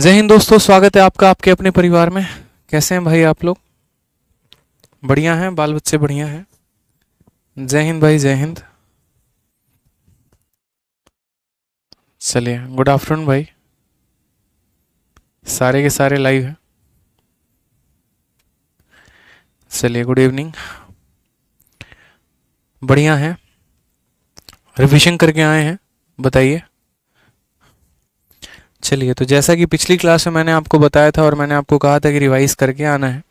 जय हिंद दोस्तों स्वागत है आपका आपके अपने परिवार में कैसे हैं भाई आप लोग बढ़िया हैं बाल बच्चे बढ़िया हैं जय हिंद भाई जय हिंद चलिए गुड आफ्टरनून भाई सारे के सारे लाइव हैं चलिए गुड इवनिंग बढ़िया है रिविजन करके आए हैं बताइए चलिए तो जैसा कि पिछली क्लास में मैंने आपको बताया था और मैंने आपको कहा था कि रिवाइज करके आना है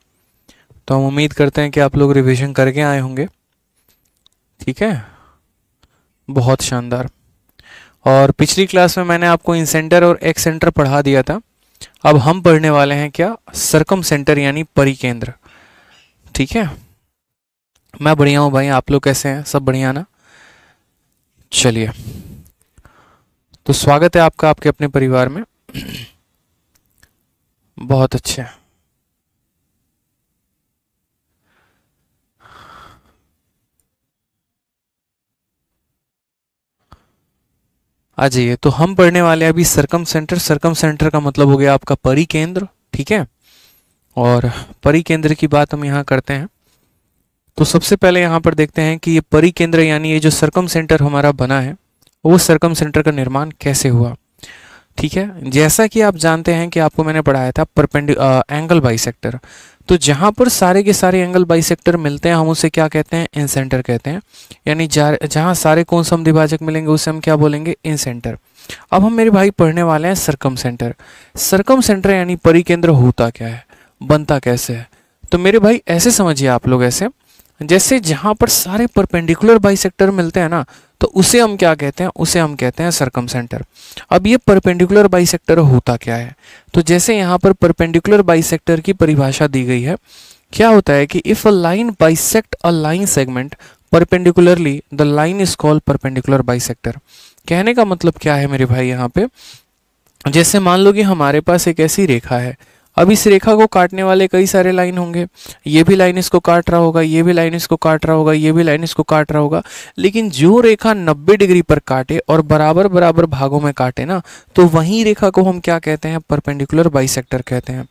तो हम उम्मीद करते हैं कि आप लोग रिविजन करके आए होंगे ठीक है बहुत शानदार और पिछली क्लास में मैंने आपको इन सेंटर और एक सेंटर पढ़ा दिया था अब हम पढ़ने वाले हैं क्या सरकम सेंटर यानी परिकेंद्र ठीक है मैं बढ़िया हूँ भाई आप लोग कैसे हैं सब बढ़िया ना चलिए तो स्वागत है आपका आपके अपने परिवार में बहुत अच्छे आ जाइए तो हम पढ़ने वाले अभी सरकम सेंटर सरकम सेंटर का मतलब हो गया आपका परिकेंद्र ठीक है और परिकेंद्र की बात हम यहां करते हैं तो सबसे पहले यहां पर देखते हैं कि ये परिकेंद्र यानी ये जो सरकम सेंटर हमारा बना है वो सरकम सेंटर का निर्माण कैसे हुआ ठीक है जैसा कि आप जानते हैं कि आपको मैंने पढ़ाया था परपेंड एंगल बाई तो जहाँ पर सारे के सारे एंगल बाई मिलते हैं हम उसे क्या कहते हैं इन सेंटर कहते हैं यानी जहाँ सारे कौन हम विभाजक मिलेंगे उसे हम क्या बोलेंगे इन सेंटर अब हम मेरे भाई पढ़ने वाले हैं सरकम सेंटर सरकम सेंटर यानी परिकेंद्र होता क्या है बनता कैसे है तो मेरे भाई ऐसे समझिए आप लोग ऐसे जैसे जहां पर सारे परपेंडिकुलर बाइसेक्टर मिलते हैं ना तो उसे हम क्या कहते हैं उसे हम कहते हैं सरकम सेंटर अब ये परपेंडिकुलर बाइसेक्टर होता क्या है तो जैसे यहाँ पर परपेंडिकुलर बाइसेक्टर की परिभाषा दी गई है क्या होता है कि if a line bisect a line segment perpendicularly the line is called perpendicular bisector कहने का मतलब क्या है मेरे भाई यहाँ पे जैसे मान लो कि हमारे पास एक ऐसी रेखा है अब इस रेखा को काटने वाले कई सारे लाइन होंगे ये भी लाइन इसको काट रहा होगा ये भी लाइन इसको काट रहा होगा ये भी लाइन इसको काट रहा होगा लेकिन जो रेखा 90 डिग्री पर काटे और बराबर बराबर भागों में काटे ना तो वही रेखा को हम क्या कहते हैं परपेंडिकुलर बाइसेक्टर कहते हैं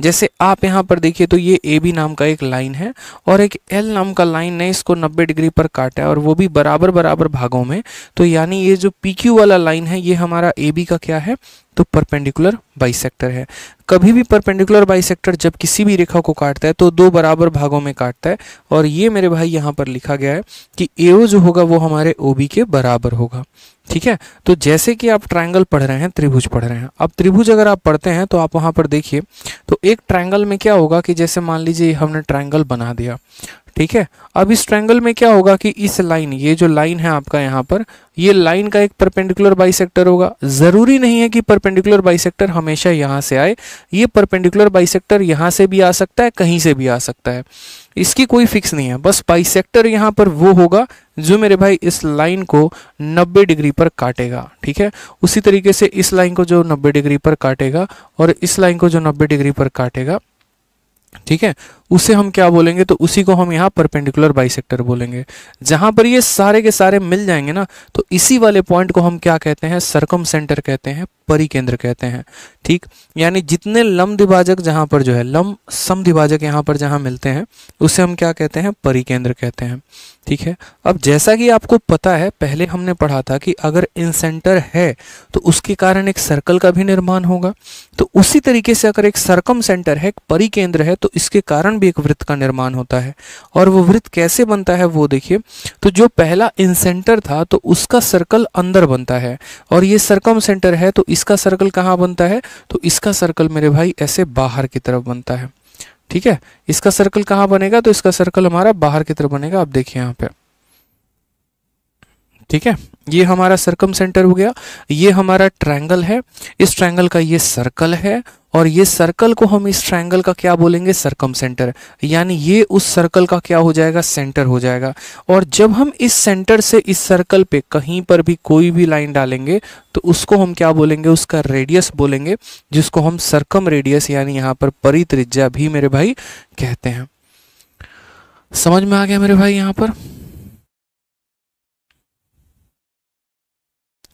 जैसे आप यहाँ पर देखिए तो ये ए बी नाम का एक लाइन है और एक एल नाम का लाइन ने इसको नब्बे डिग्री पर काटा है और वो भी बराबर बराबर भागों में तो यानी ये जो पी क्यू वाला लाइन है ये हमारा ए बी का क्या है तो परपेंडिकुलर बाइसेक्टर है कभी भी परपेंडिकुलर बाइसेक्टर जब किसी भी रेखा को काटता है तो दो बराबर भागों में काटता है और ये मेरे भाई यहाँ पर लिखा गया है कि ए जो होगा वो हमारे ओ के बराबर होगा ठीक है तो जैसे कि आप ट्राइंगल पढ़ रहे हैं त्रिभुज पढ़ रहे हैं अब त्रिभुज अगर आप पढ़ते हैं तो आप वहाँ पर देखिए तो एक ट्राइंगल में क्या होगा कि जैसे मान लीजिए हमने ट्राइंगल बना दिया ठीक है अब इस ट्रैंगल में क्या होगा कि इस लाइन ये जो लाइन है आपका यहाँ पर ये लाइन का एक परपेंडिकुलर बाइसेक्टर होगा ज़रूरी नहीं है कि परपेंडिकुलर बाइसेक्टर हमेशा यहाँ से आए ये परपेंडिकुलर बाइसेक्टर यहाँ से भी आ सकता है कहीं से भी आ सकता है इसकी कोई फिक्स नहीं है बस बाइसेक्टर यहाँ पर वो होगा जो मेरे भाई इस लाइन को 90 डिग्री पर काटेगा ठीक है उसी तरीके से इस लाइन को जो 90 डिग्री पर काटेगा और इस लाइन को जो 90 डिग्री पर काटेगा ठीक है उसे हम क्या बोलेंगे तो उसी को हम यहाँ परपेंडिकुलर बाइसेक्टर बोलेंगे जहां पर ये सारे के सारे मिल जाएंगे ना तो इसी वाले पॉइंट को हम क्या कहते हैं सरकम सेंटर कहते हैं परिकेंद्र कहते हैं ठीक यानी जितने लम दिभाजक जहां पर जो है लम सम दिभाजक यहाँ पर जहां मिलते हैं उसे हम क्या कहते हैं परिकेंद्र कहते हैं ठीक है अब जैसा कि आपको पता है पहले हमने पढ़ा था कि अगर इन सेंटर है तो उसके कारण एक सर्कल का भी निर्माण होगा तो उसी तरीके से अगर एक सरकम सेंटर है परिकेंद्र है तो इसके कारण भी एक वृत्त का निर्माण होता है और वो वृत्त कैसे बनता है वो देखिए तो जो पहला इंसेंटर था तो उसका सर्कल अंदर बनता है और ये सर्कम सेंटर है तो इसका सर्कल कहाँ बनता है तो इसका सर्कल मेरे भाई ऐसे बाहर की तरफ बनता है ठीक है इसका सर्कल कहाँ बनेगा तो इसका सर्कल हमारा बाहर की तरफ बनेगा आप देखिए यहाँ पे ठीक है ये हमारा सर्कम सेंटर हो गया ये हमारा ट्रायंगल है इस ट्रायंगल का ये सर्कल है और ये सर्कल को हम इस ट्रायंगल का क्या बोलेंगे सर्कम सेंटर यानी ये उस सर्कल का क्या हो जाएगा सेंटर हो जाएगा और जब हम इस सेंटर से इस सर्कल पे कहीं पर भी कोई भी लाइन डालेंगे तो उसको हम क्या बोलेंगे उसका रेडियस बोलेंगे जिसको हम सर्कम रेडियस यानी यहाँ पर परित्रिज्या भी मेरे भाई कहते हैं समझ में आ गया मेरे भाई यहाँ पर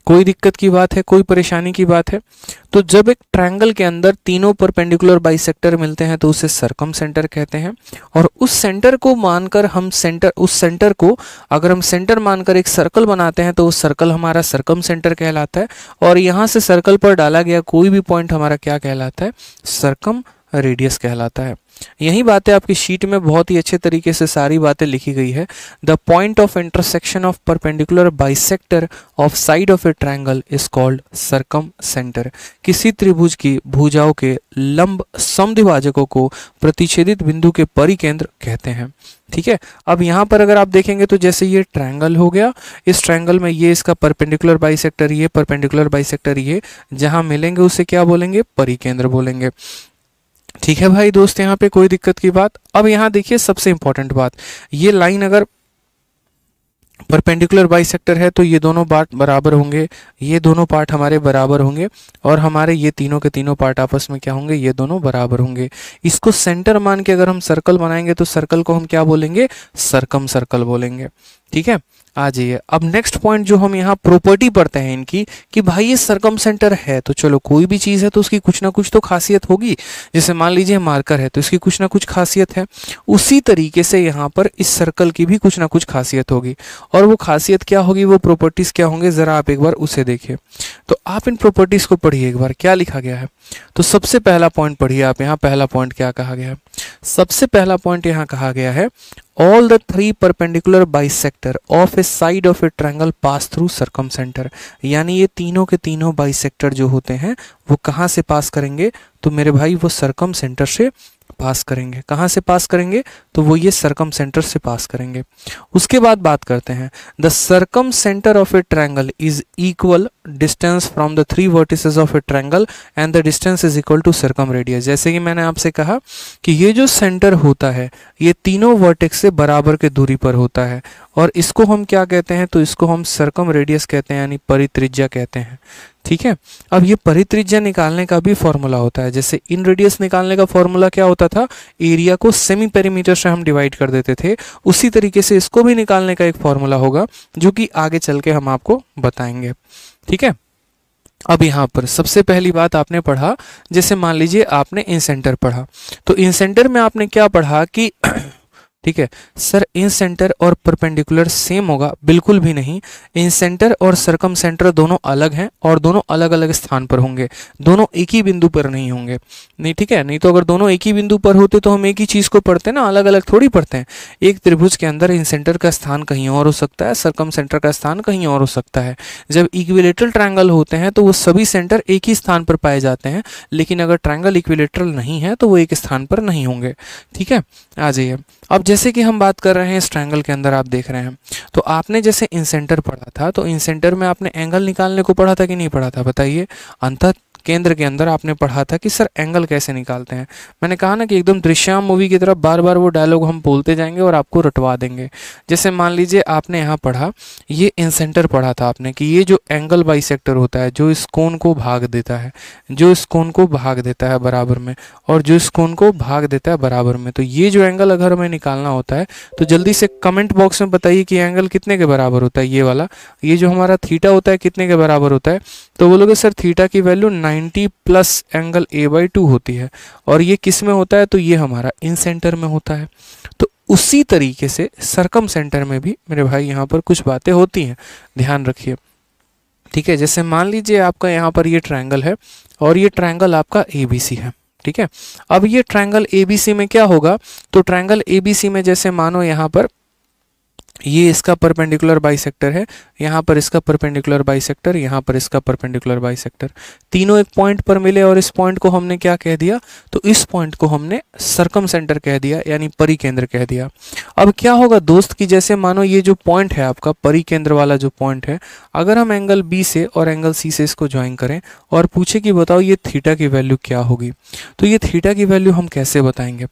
कोई दिक्कत की बात है कोई परेशानी की बात है तो जब एक ट्रायंगल के अंदर तीनों परपेंडिकुलर बाइसेक्टर मिलते हैं तो उसे सरकम सेंटर कहते हैं और उस सेंटर को मानकर हम सेंटर उस सेंटर को अगर हम सेंटर मानकर एक सर्कल बनाते हैं तो वो सर्कल हमारा सरकम सेंटर कहलाता है और यहाँ से सर्कल पर डाला गया कोई भी पॉइंट हमारा क्या कहलाता है सरकम रेडियस कहलाता है यही बातें आपकी शीट में बहुत ही अच्छे तरीके से सारी बातें लिखी गई है the point of intersection of perpendicular bisector of side of a triangle is called circumcentre किसी त्रिभुज की भुजाओं के लंब समिभाजकों को प्रतिच्छेदित बिंदु के परिकेंद्र कहते हैं ठीक है अब यहां पर अगर आप देखेंगे तो जैसे ये ट्रायंगल हो गया इस ट्रायंगल में ये इसका परपेंडिकुलर बाइसेक्टर ये परपेंडिकुलर बाइसेक्टर ये जहां मिलेंगे उसे क्या बोलेंगे परिकेंद्र बोलेंगे ठीक है भाई दोस्त यहाँ पे कोई दिक्कत की बात अब यहाँ देखिए सबसे इंपॉर्टेंट बात ये लाइन अगर परपेंडिकुलर बाइसेक्टर है तो ये दोनों पार्ट बराबर होंगे ये दोनों पार्ट हमारे बराबर होंगे और हमारे ये तीनों के तीनों पार्ट आपस में क्या होंगे ये दोनों बराबर होंगे इसको सेंटर मान के अगर हम सर्कल बनाएंगे तो सर्कल को हम क्या बोलेंगे सरकम सर्कल बोलेंगे ठीक है आ जाइए अब नेक्स्ट पॉइंट जो हम यहाँ प्रॉपर्टी पढ़ते हैं इनकी कि भाई ये सरकम सेंटर है तो चलो कोई भी चीज़ है तो उसकी कुछ ना कुछ तो खासियत होगी जैसे मान लीजिए मार्कर है तो इसकी कुछ ना कुछ खासियत है उसी तरीके से यहाँ पर इस सर्कल की भी कुछ ना कुछ खासियत होगी और वो खासियत क्या होगी वो प्रॉपर्टीज़ क्या होंगे ज़रा आप एक बार उसे देखिए तो आप इन प्रॉपर्टीज़ को पढ़िए एक बार क्या लिखा गया है तो सबसे पहला पॉइंट पढ़िए आप यहाँ पहला पॉइंट क्या कहा गया है सबसे पहला पॉइंट यहाँ कहा गया है all the three perpendicular bisector of a side of a triangle pass through circumcenter यानी ये तीनों के तीनों bisector जो होते हैं वो कहाँ से पास करेंगे तो मेरे भाई वो सरकम सेंटर से पास करेंगे कहाँ से पास करेंगे तो वो ये सरकम सेंटर से पास करेंगे उसके बाद बात करते हैं the circumcentre of a triangle is equal distance from the three vertices of a triangle and the distance is equal to circumradius जैसे कि मैंने आपसे कहा कि ये जो सेंटर होता है ये तीनों वर्टेक्स से बराबर के दूरी पर होता है और इसको हम क्या कहते हैं तो इसको हम सर्कम रेडियस कहते हैं यानी परित्रिज्या कहते हैं ठीक है अब ये परित्रिज्या निकालने का भी फॉर्मूला होता है जैसे इन रेडियस निकालने का फॉर्मूला क्या होता था एरिया को सेमी पेरीमीटर से हम डिवाइड कर देते थे उसी तरीके से इसको भी निकालने का एक फॉर्मूला होगा जो कि आगे चल के हम आपको बताएंगे ठीक है अब यहाँ पर सबसे पहली बात आपने पढ़ा जैसे मान लीजिए आपने इंसेंटर पढ़ा तो सेंटर में आपने क्या पढ़ा कि ठीक है सर इन सेंटर और परपेंडिकुलर सेम होगा बिल्कुल भी नहीं इन सेंटर और सरकम सेंटर दोनों अलग हैं और दोनों अलग अलग स्थान पर होंगे दोनों एक ही बिंदु पर नहीं होंगे नहीं ठीक है नहीं तो अगर दोनों एक ही बिंदु पर होते तो हम एक ही चीज़ को पढ़ते ना अलग अलग थोड़ी पढ़ते हैं एक त्रिभुज के अंदर इन सेंटर का स्थान कहीं और हो सकता है सरकम सेंटर का स्थान कहीं और हो सकता है जब इक्विलेटरल ट्राइंगल होते हैं तो वो सभी सेंटर एक ही स्थान पर पाए जाते हैं लेकिन अगर ट्राइंगल इक्विलेटरल नहीं है तो वो एक स्थान पर नहीं होंगे ठीक है आ जाइए अब जैसे कि हम बात कर रहे हैं स्ट्रैंगल के अंदर आप देख रहे हैं तो आपने जैसे इंसेंटर पढ़ा था तो इंसेंटर में आपने एंगल निकालने को पढ़ा था कि नहीं पढ़ा था बताइए अंतत केंद्र के अंदर आपने पढ़ा था कि सर एंगल कैसे निकालते हैं मैंने कहा ना कि एकदम दृश्याम मूवी की तरफ बार बार वो डायलॉग हम बोलते जाएंगे और आपको रटवा देंगे जैसे मान लीजिए आपने यहाँ पढ़ा ये इंसेंटर पढ़ा था आपने कि ये जो एंगल सेक्टर होता है जो इस कोन को भाग देता है जो इस कोन को भाग देता है बराबर में और जो इस कोन को भाग देता है बराबर में तो ये जो एंगल अगर हमें निकालना होता है तो जल्दी से कमेंट बॉक्स में बताइए कि एंगल कितने के बराबर होता है ये वाला ये जो हमारा थीटा होता है कितने के बराबर होता है तो बोलोगे सर थीटा की value nine 90 plus angle A by two होती है और ये किस में होता है तो ये हमारा इन सेंटर में होता है तो उसी तरीके से सरकम सेंटर में भी मेरे भाई यहाँ पर कुछ बातें होती हैं ध्यान रखिए ठीक है जैसे मान लीजिए आपका यहाँ पर ये ट्रायंगल है और ये ट्रायंगल आपका ए है ठीक है अब ये ट्रायंगल ए में क्या होगा तो ट्रायंगल ए में जैसे मानो यहाँ पर ये इसका परपेंडिकुलर बाई है यहाँ पर इसका परपेंडिकुलर बाई सेक्टर यहाँ पर इसका परपेंडिकुलर बाई सेक्टर तीनों एक पॉइंट पर मिले और इस पॉइंट को हमने क्या कह दिया तो इस पॉइंट को हमने सर्कम सेंटर कह दिया यानी परिकेंद्र कह दिया अब क्या होगा दोस्त की जैसे मानो ये जो पॉइंट है आपका परिकेंद्र वाला जो पॉइंट है अगर हम एंगल बी से और एंगल सी से इसको ज्वाइन करें और पूछे कि बताओ ये थीटा की वैल्यू क्या होगी तो ये थीटा की वैल्यू हम कैसे बताएंगे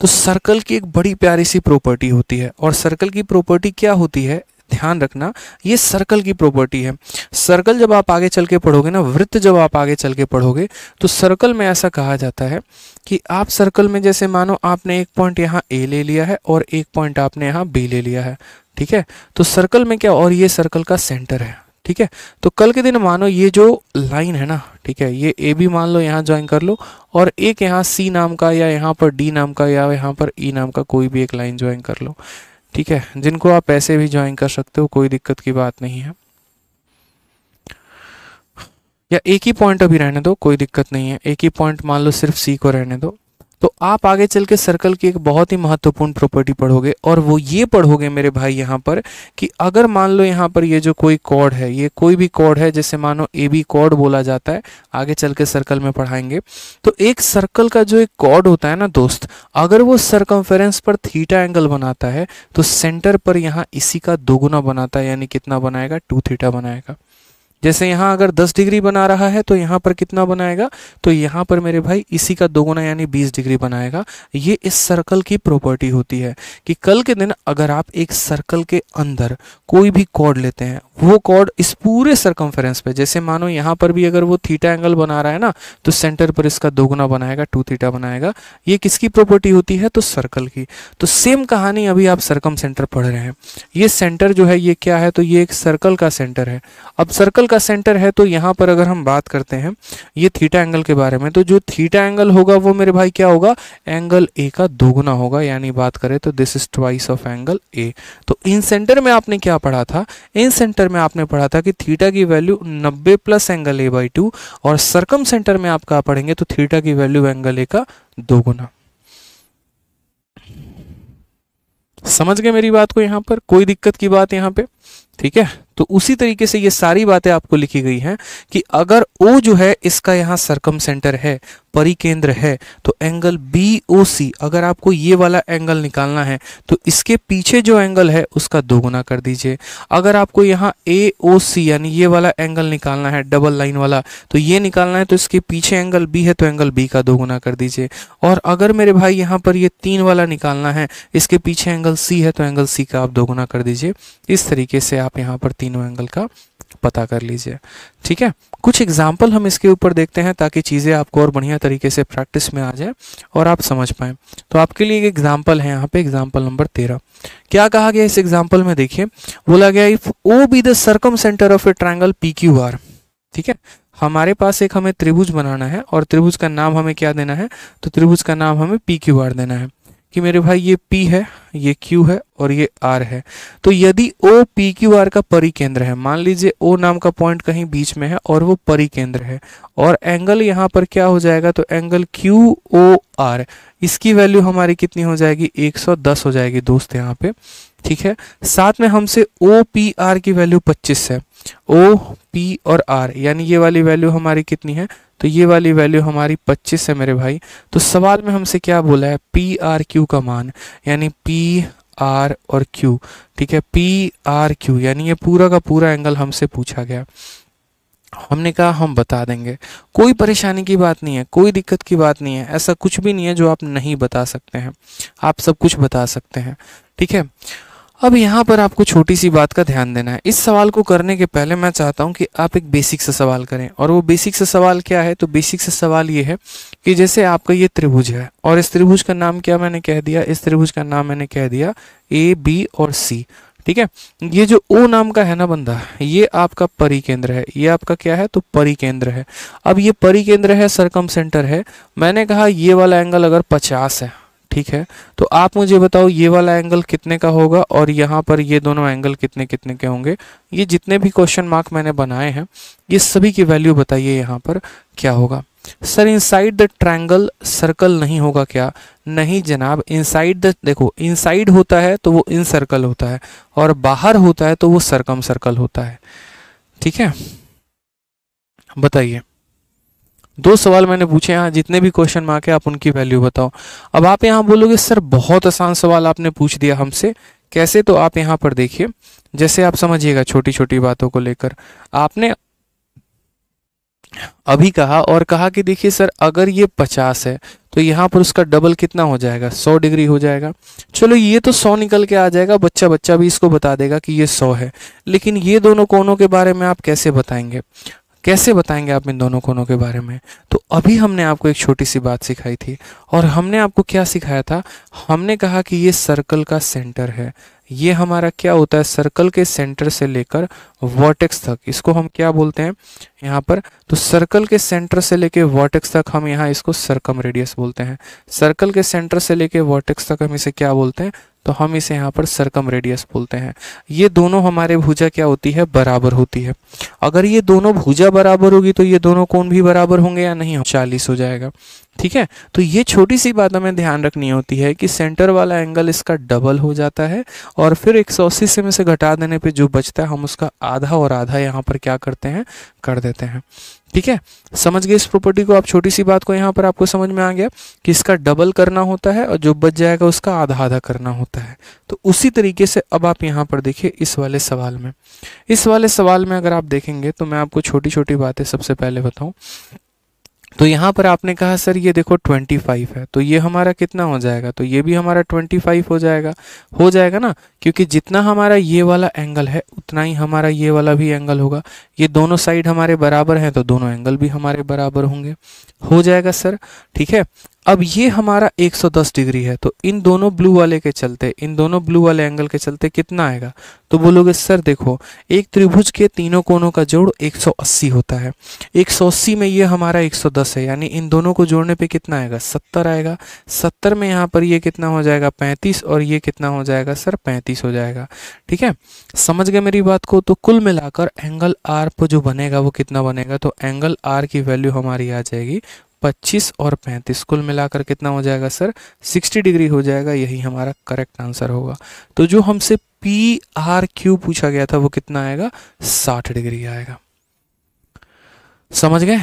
तो सर्कल की एक बड़ी प्यारी सी प्रॉपर्टी होती है और सर्कल की प्रॉपर्टी क्या होती है ध्यान रखना ये सर्कल की प्रॉपर्टी है सर्कल जब आप आगे चल के पढ़ोगे ना वृत्त जब आप आगे चल के पढ़ोगे तो सर्कल में ऐसा कहा जाता है कि आप सर्कल में जैसे मानो आपने एक पॉइंट यहाँ ए ले लिया है और एक पॉइंट आपने यहाँ बी ले लिया है ठीक है तो सर्कल में क्या और ये सर्कल का सेंटर है ठीक है तो कल के दिन मानो ये जो लाइन है ना ठीक है ये ए भी मान लो यहाँ ज्वाइन कर लो और एक यहाँ सी नाम का या यहाँ पर डी नाम का या यहाँ पर ई e नाम का कोई भी एक लाइन ज्वाइन कर लो ठीक है जिनको आप ऐसे भी ज्वाइन कर सकते हो कोई दिक्कत की बात नहीं है या एक ही पॉइंट अभी रहने दो कोई दिक्कत नहीं है एक ही पॉइंट मान लो सिर्फ सी को रहने दो तो आप आगे चल के सर्कल की एक बहुत ही महत्वपूर्ण प्रॉपर्टी पढ़ोगे और वो ये पढ़ोगे मेरे भाई यहाँ पर कि अगर मान लो यहाँ पर ये जो कोई कॉर्ड है ये कोई भी कॉर्ड है जैसे मानो ए बी कॉर्ड बोला जाता है आगे चल के सर्कल में पढ़ाएंगे तो एक सर्कल का जो एक कॉर्ड होता है ना दोस्त अगर वो सर्कम्फेरेंस पर थीटा एंगल बनाता है तो सेंटर पर यहाँ इसी का दोगुना बनाता है यानी कितना बनाएगा टू थीटा बनाएगा जैसे यहाँ अगर 10 डिग्री बना रहा है तो यहाँ पर कितना बनाएगा तो यहाँ पर मेरे भाई इसी का दोगुना यानी 20 डिग्री बनाएगा ये इस सर्कल की प्रॉपर्टी होती है कि कल के दिन अगर आप एक सर्कल के अंदर कोई भी कॉर्ड लेते हैं वो कॉर्ड इस पूरे सर्कम्फेरेंस पे जैसे मानो यहाँ पर भी अगर वो थीटा एंगल बना रहा है ना तो सेंटर पर इसका दोगुना बनाएगा टू थीटा बनाएगा ये किसकी प्रॉपर्टी होती है तो सर्कल की तो सेम कहानी अभी आप सर्कम सेंटर पढ़ रहे हैं ये सेंटर जो है ये क्या है तो ये एक सर्कल का सेंटर है अब सर्कल का का सेंटर है तो यहाँ पर अगर हम बात करते हैं ये थीटा एंगल के बारे में तो जो थीटा एंगल होगा वो मेरे भाई क्या होगा एंगल ए का दोगुना होगा यानी बात करें तो this is twice of angle A तो इन सेंटर में आपने क्या पढ़ा था इन सेंटर में आपने पढ़ा था कि थीटा की वैल्यू नब्बे plus angle A by two और सरकम सेंटर में आप कहा पढ़ेंगे तो थीटा की वैल्यू एंगल ए का दोगुना समझ गए मेरी बात को यहाँ पर कोई दिक्कत की बात यहाँ पे ठीक है तो उसी तरीके से ये सारी बातें आपको लिखी गई हैं कि अगर ओ जो है इसका यहाँ सरकम सेंटर है परिकेंद्र है तो एंगल बी ओ सी अगर आपको ये वाला एंगल निकालना है तो इसके पीछे जो एंगल है उसका दोगुना कर दीजिए अगर आपको यहाँ ए ओ सी यानी ये वाला एंगल निकालना है डबल लाइन वाला तो ये निकालना है तो इसके पीछे एंगल बी है तो एंगल बी का दोगुना कर दीजिए और अगर मेरे भाई यहाँ पर ये तीन वाला निकालना है इसके पीछे एंगल सी है तो एंगल सी का आप दोगुना कर दीजिए इस तरीके से आप यहाँ पर तीनों एंगल का पता कर लीजिए ठीक है कुछ एग्जाम्पल हम इसके ऊपर देखते हैं ताकि चीज़ें आपको और बढ़िया तरीके से प्रैक्टिस में आ जाए और आप समझ पाएँ तो आपके लिए एक एग्जाम्पल है यहाँ पे एग्जाम्पल नंबर तेरह क्या कहा गया इस एग्जाम्पल में देखिए बोला गया if O be the circumcentre of a triangle P Q R ठीक है हमारे पास एक हमें त्रिभुज बनाना है और त्रिभुज का नाम हमें क्या देना है तो त्रिभुज का नाम हमें पी क्यू आर देना है कि मेरे भाई ये P है ये Q है और ये R है तो यदि O पी क्यू आर का परिकेंद्र है मान लीजिए O नाम का पॉइंट कहीं बीच में है और वो परिकेंद्र है और एंगल यहाँ पर क्या हो जाएगा तो एंगल क्यू ओ आर इसकी वैल्यू हमारी कितनी हो जाएगी 110 हो जाएगी दोस्त यहाँ पे ठीक है साथ में हमसे ओ पी आर की वैल्यू 25 है ओ पी और आर यानी ये वाली वैल्यू हमारी कितनी है तो ये वाली वैल्यू हमारी 25 है मेरे भाई तो सवाल में हमसे क्या बोला है पी आर क्यू का मान यानी पी आर और क्यू ठीक है पी आर क्यू यानी ये पूरा का पूरा एंगल हमसे पूछा गया हमने कहा हम बता देंगे कोई परेशानी की बात नहीं है कोई दिक्कत की बात नहीं है ऐसा कुछ भी नहीं है जो आप नहीं बता सकते हैं आप सब कुछ बता सकते हैं ठीक है अब यहाँ पर आपको छोटी सी बात का ध्यान देना है इस सवाल को करने के पहले मैं चाहता हूँ कि आप एक बेसिक से सवाल करें और वो बेसिक से सवाल क्या है तो बेसिक से सवाल ये है कि जैसे आपका ये त्रिभुज है और इस त्रिभुज का नाम क्या मैंने कह दिया इस त्रिभुज का नाम मैंने कह दिया ए बी और सी ठीक है ये जो ओ नाम का है ना बंदा ये आपका परिकेंद्र है ये आपका क्या है तो परिकेंद्र है अब ये परिकेंद्र है सरकम सेंटर है मैंने कहा ये वाला एंगल अगर पचास है ठीक है तो आप मुझे बताओ ये वाला एंगल कितने का होगा और यहाँ पर ये दोनों एंगल कितने कितने के होंगे ये जितने भी क्वेश्चन मार्क मैंने बनाए हैं ये सभी की वैल्यू बताइए यहाँ पर क्या होगा sir inside the triangle circle नहीं होगा क्या नहीं जनाब इनसाइड द देखो इनसाइड होता है तो वो इन सर्कल होता है और बाहर होता है तो वो सरकम सर्कल होता है ठीक है बताइए दो सवाल मैंने पूछे यहाँ जितने भी क्वेश्चन मार्क है आप उनकी वैल्यू बताओ अब आप यहाँ बोलोगे सर बहुत आसान सवाल आपने पूछ दिया हमसे कैसे तो आप यहाँ पर देखिए जैसे आप समझिएगा छोटी छोटी बातों को लेकर आपने अभी कहा और कहा कि देखिए सर अगर ये पचास है तो यहाँ पर उसका डबल कितना हो जाएगा सौ डिग्री हो जाएगा चलो ये तो सौ निकल के आ जाएगा बच्चा बच्चा भी इसको बता देगा कि ये सौ है लेकिन ये दोनों कोनों के बारे में आप कैसे बताएंगे कैसे बताएंगे आप इन दोनों कोनों के बारे में तो अभी हमने आपको एक छोटी सी बात सिखाई थी और हमने आपको क्या सिखाया था हमने कहा कि ये सर्कल का सेंटर है ये हमारा क्या होता है सर्कल के सेंटर से लेकर वर्टेक्स तक इसको हम क्या बोलते हैं यहाँ पर तो सर्कल के सेंटर से लेकर वर्टेक्स तक हम यहाँ इसको सर्कम रेडियस बोलते हैं सर्कल के सेंटर से लेकर वर्टेक्स तक हम इसे क्या बोलते हैं तो हम इसे यहाँ पर सरकम रेडियस बोलते हैं ये दोनों हमारे भुजा क्या होती है बराबर होती है अगर ये दोनों भुजा बराबर होगी तो ये दोनों कोण भी बराबर होंगे या नहीं चालीस हो जाएगा ठीक है तो ये छोटी सी बात हमें ध्यान रखनी होती है कि सेंटर वाला एंगल इसका डबल हो जाता है और फिर एक सौ अस्सी से में से घटा देने पे जो बचता है हम उसका आधा और आधा यहाँ पर क्या करते हैं कर देते हैं ठीक है समझ गए इस प्रॉपर्टी को आप छोटी सी बात को यहाँ पर आपको समझ में आ गया कि इसका डबल करना होता है और जो बच जाएगा उसका आधा आधा करना होता है तो उसी तरीके से अब आप यहाँ पर देखिए इस वाले सवाल में इस वाले सवाल में अगर आप देखेंगे तो मैं आपको छोटी छोटी बातें सबसे पहले बताऊँ तो यहाँ पर आपने कहा सर ये देखो 25 है तो ये हमारा कितना हो जाएगा तो ये भी हमारा 25 हो जाएगा हो जाएगा ना क्योंकि जितना हमारा ये वाला एंगल है उतना ही हमारा ये वाला भी एंगल होगा ये दोनों साइड हमारे बराबर हैं तो दोनों एंगल भी हमारे बराबर होंगे हो जाएगा सर ठीक है अब ये हमारा 110 डिग्री है तो इन दोनों ब्लू वाले के चलते इन दोनों ब्लू वाले एंगल के चलते कितना आएगा तो बोलोगे सर देखो एक त्रिभुज के तीनों कोनों का जोड़ 180 होता है 180 में ये हमारा 110 है यानी इन दोनों को जोड़ने पे कितना आएगा 70 आएगा 70 में यहाँ पर ये कितना हो जाएगा 35 और ये कितना हो जाएगा सर 35 हो जाएगा ठीक है समझ गए मेरी बात को तो कुल मिलाकर एंगल आर पर जो बनेगा वो कितना बनेगा तो एंगल आर की वैल्यू हमारी आ जाएगी 25 और 35 कुल मिलाकर कितना हो जाएगा सर 60 डिग्री हो जाएगा यही हमारा करेक्ट आंसर होगा तो जो हमसे पी आर क्यू पूछा गया था वो कितना आएगा 60 डिग्री आएगा समझ गए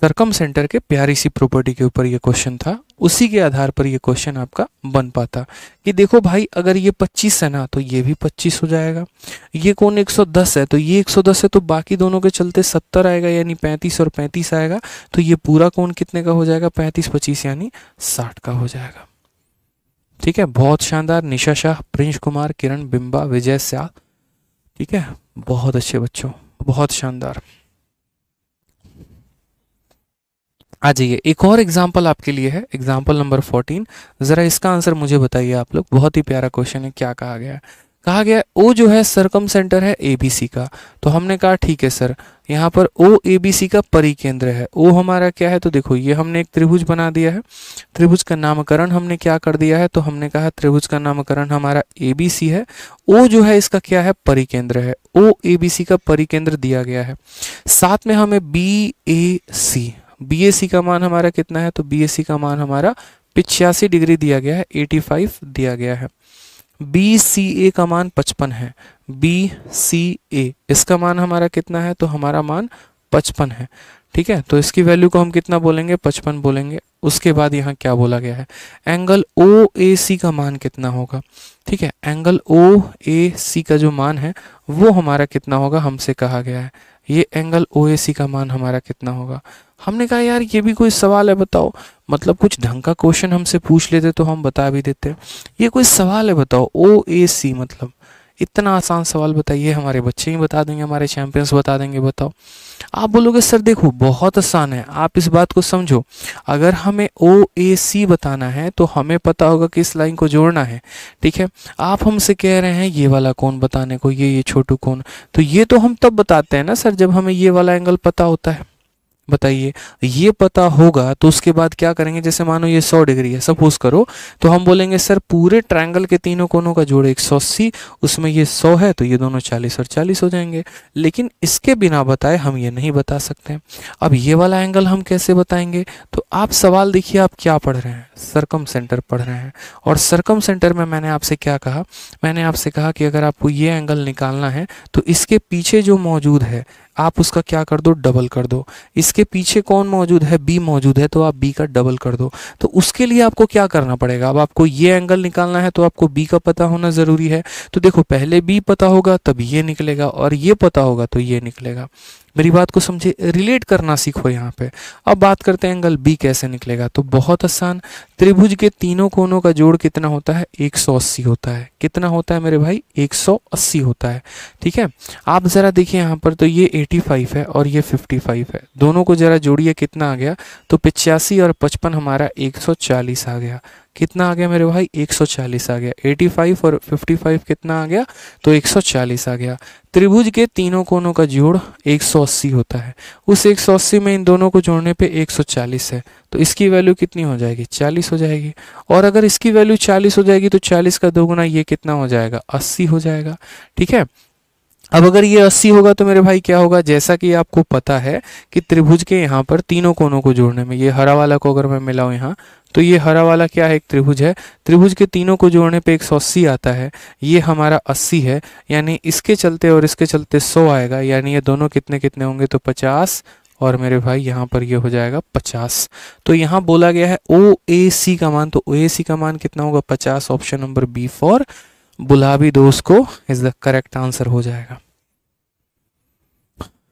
सरकम सेंटर के प्यारी सी प्रॉपर्टी के ऊपर ये क्वेश्चन था उसी के आधार पर ये क्वेश्चन आपका बन पाता कि देखो भाई अगर ये 25 है ना तो ये भी 25 हो जाएगा ये कौन 110 है तो ये 110 है तो बाकी दोनों के चलते 70 आएगा यानी 35 और 35 आएगा तो ये पूरा कौन कितने का हो जाएगा 35 25 यानी 60 का हो जाएगा ठीक है बहुत शानदार निशा शाह प्रिंस कुमार किरण बिम्बा विजय श्या ठीक है बहुत अच्छे बच्चों बहुत शानदार आ जाइए एक और एग्जाम्पल आपके लिए है एग्जाम्पल नंबर फोर्टीन ज़रा इसका आंसर मुझे बताइए आप लोग बहुत ही प्यारा क्वेश्चन है क्या कहा गया कहा गया ओ जो है सरकम सेंटर है ए बी सी का तो हमने कहा ठीक है सर यहाँ पर ओ ए बी सी का परिकेंद्र है ओ हमारा क्या है तो देखो ये हमने एक त्रिभुज बना दिया है त्रिभुज का नामकरण हमने क्या कर दिया है तो हमने कहा त्रिभुज का नामकरण हमारा ए बी सी है ओ जो है इसका क्या है परिकेंद्र है ओ ए बी सी का परिकेंद्र दिया गया है साथ में हमें बी ए सी बी का मान हमारा कितना है तो बी का मान हमारा पिचासी डिग्री दिया गया है 85 दिया गया है बी सी ए का मान 55 है बी सी ए इसका मान हमारा कितना है तो हमारा मान 55 है ठीक है तो इसकी वैल्यू को हम कितना बोलेंगे 55 बोलेंगे उसके बाद यहाँ क्या बोला गया है एंगल ओ ए सी का मान कितना होगा ठीक है एंगल ओ ए सी का जो मान है वो हमारा कितना होगा हमसे कहा गया है ये एंगल ओ का मान हमारा कितना होगा हमने कहा यार ये भी कोई सवाल है बताओ मतलब कुछ ढंग का क्वेश्चन हमसे पूछ लेते तो हम बता भी देते ये कोई सवाल है बताओ ओ ए सी मतलब इतना आसान सवाल बताइए हमारे बच्चे ही बता देंगे हमारे चैम्पियंस बता देंगे बताओ आप बोलोगे सर देखो बहुत आसान है आप इस बात को समझो अगर हमें ओ ए सी बताना है तो हमें पता होगा कि इस लाइन को जोड़ना है ठीक है आप हमसे कह रहे हैं ये वाला कौन बताने को ये ये छोटू कौन तो ये तो हम तब बताते हैं ना सर जब हमें ये वाला एंगल पता होता है बताइए ये पता होगा तो उसके बाद क्या करेंगे जैसे मानो ये 100 डिग्री है सपोज करो तो हम बोलेंगे सर पूरे ट्रायंगल के तीनों कोनों का जोड़ अस्सी उसमें ये 100 है तो ये दोनों 40 और 40 हो जाएंगे लेकिन इसके बिना बताए हम ये नहीं बता सकते अब ये वाला एंगल हम कैसे बताएंगे तो आप सवाल देखिए आप क्या पढ़ रहे हैं सरकम सेंटर पढ़ रहे हैं और सरकम सेंटर में मैंने आपसे क्या कहा मैंने आपसे कहा कि अगर आपको ये एंगल निकालना है तो इसके पीछे जो मौजूद है आप उसका क्या कर दो डबल कर दो इसके इसके पीछे कौन मौजूद है बी मौजूद है तो आप बी का डबल कर दो तो उसके लिए आपको क्या करना पड़ेगा अब आपको ये एंगल निकालना है तो आपको बी का पता होना ज़रूरी है तो देखो पहले बी पता होगा तब ये निकलेगा और ये पता होगा तो ये निकलेगा मेरी बात को समझे रिलेट करना सीखो यहाँ पे अब बात करते हैं एंगल बी कैसे निकलेगा तो बहुत आसान त्रिभुज के तीनों कोनों का जोड़ कितना होता है 180 होता है कितना होता है मेरे भाई 180 होता है ठीक है आप ज़रा देखिए यहाँ पर तो ये 85 है और ये 55 है दोनों को ज़रा जोड़िए कितना आ गया तो पिचासी और पचपन हमारा एक आ गया कितना आ गया मेरे भाई 140 आ गया 85 और 55 कितना आ गया तो 140 आ गया त्रिभुज के तीनों कोनों का जोड़ 180 होता है उस 180 में इन दोनों को जोड़ने पे 140 है तो इसकी वैल्यू कितनी हो जाएगी 40 हो जाएगी और अगर इसकी वैल्यू 40 हो जाएगी तो 40 का दोगुना ये कितना हो जाएगा 80 हो जाएगा ठीक है अब अगर ये अस्सी होगा तो मेरे भाई क्या होगा जैसा कि आपको पता है कि त्रिभुज के यहाँ पर तीनों कोनों को जोड़ने में ये हरा वाला को अगर मैं मिलाऊँ यहाँ तो ये हरा वाला क्या है एक त्रिभुज है त्रिभुज के तीनों को जोड़ने पे एक सौ अस्सी आता है ये हमारा अस्सी है यानी इसके चलते और इसके चलते सौ आएगा यानी ये दोनों कितने कितने होंगे तो पचास और मेरे भाई यहाँ पर ये हो जाएगा पचास तो यहाँ बोला गया है ओ ए सी का मान तो ओ ए सी का मान कितना होगा पचास ऑप्शन नंबर बी फॉर बुलाबी दोस्त को इज़ द करेक्ट आंसर हो जाएगा